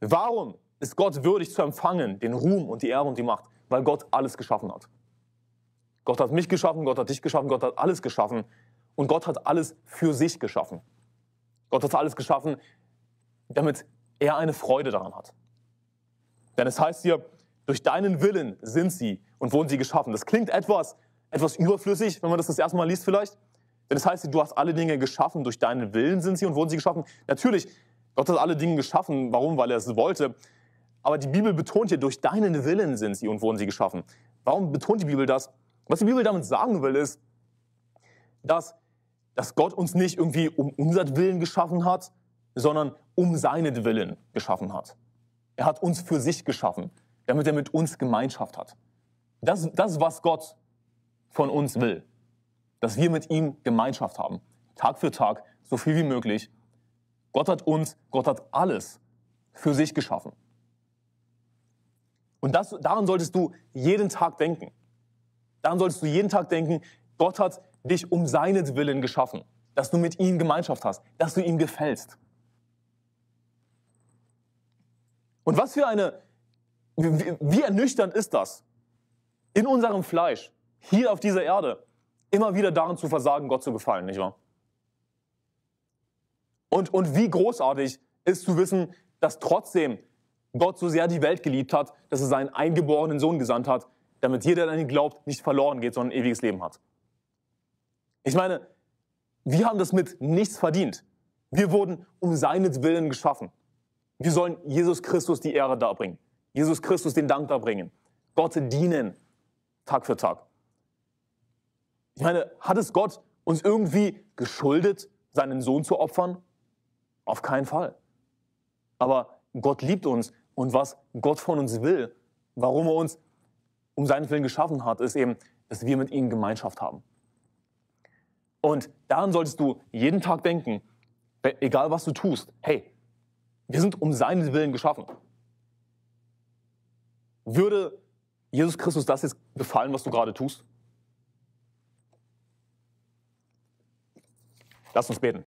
Warum ist Gott würdig zu empfangen, den Ruhm und die Ehre und die Macht? Weil Gott alles geschaffen hat. Gott hat mich geschaffen, Gott hat dich geschaffen, Gott hat alles geschaffen und Gott hat alles für sich geschaffen. Gott hat alles geschaffen, damit er eine Freude daran hat. Denn es heißt hier, durch deinen Willen sind sie und wurden sie geschaffen. Das klingt etwas, etwas überflüssig, wenn man das das erste Mal liest vielleicht. Das heißt, du hast alle Dinge geschaffen, durch deinen Willen sind sie und wurden sie geschaffen. Natürlich, Gott hat alle Dinge geschaffen. Warum? Weil er es wollte. Aber die Bibel betont hier, durch deinen Willen sind sie und wurden sie geschaffen. Warum betont die Bibel das? Was die Bibel damit sagen will, ist, dass, dass Gott uns nicht irgendwie um unseren Willen geschaffen hat, sondern um seinen Willen geschaffen hat. Er hat uns für sich geschaffen, damit er mit uns Gemeinschaft hat. Das, das was Gott von uns will dass wir mit ihm Gemeinschaft haben. Tag für Tag, so viel wie möglich. Gott hat uns, Gott hat alles für sich geschaffen. Und das, daran solltest du jeden Tag denken. Daran solltest du jeden Tag denken, Gott hat dich um seinetwillen geschaffen, dass du mit ihm Gemeinschaft hast, dass du ihm gefällst. Und was für eine, wie, wie ernüchternd ist das? In unserem Fleisch, hier auf dieser Erde, immer wieder darin zu versagen, Gott zu gefallen, nicht wahr? Und, und wie großartig ist zu wissen, dass trotzdem Gott so sehr die Welt geliebt hat, dass er seinen eingeborenen Sohn gesandt hat, damit jeder, der an ihn glaubt, nicht verloren geht, sondern ein ewiges Leben hat. Ich meine, wir haben das mit nichts verdient. Wir wurden um seinetwillen geschaffen. Wir sollen Jesus Christus die Ehre darbringen, Jesus Christus den Dank darbringen, Gott dienen, Tag für Tag. Ich meine, hat es Gott uns irgendwie geschuldet, seinen Sohn zu opfern? Auf keinen Fall. Aber Gott liebt uns und was Gott von uns will, warum er uns um seinen Willen geschaffen hat, ist eben, dass wir mit ihm Gemeinschaft haben. Und daran solltest du jeden Tag denken, e-, egal was du tust, hey, wir sind um seinen Willen geschaffen. Würde Jesus Christus das jetzt gefallen, was du gerade tust? Lass uns beten.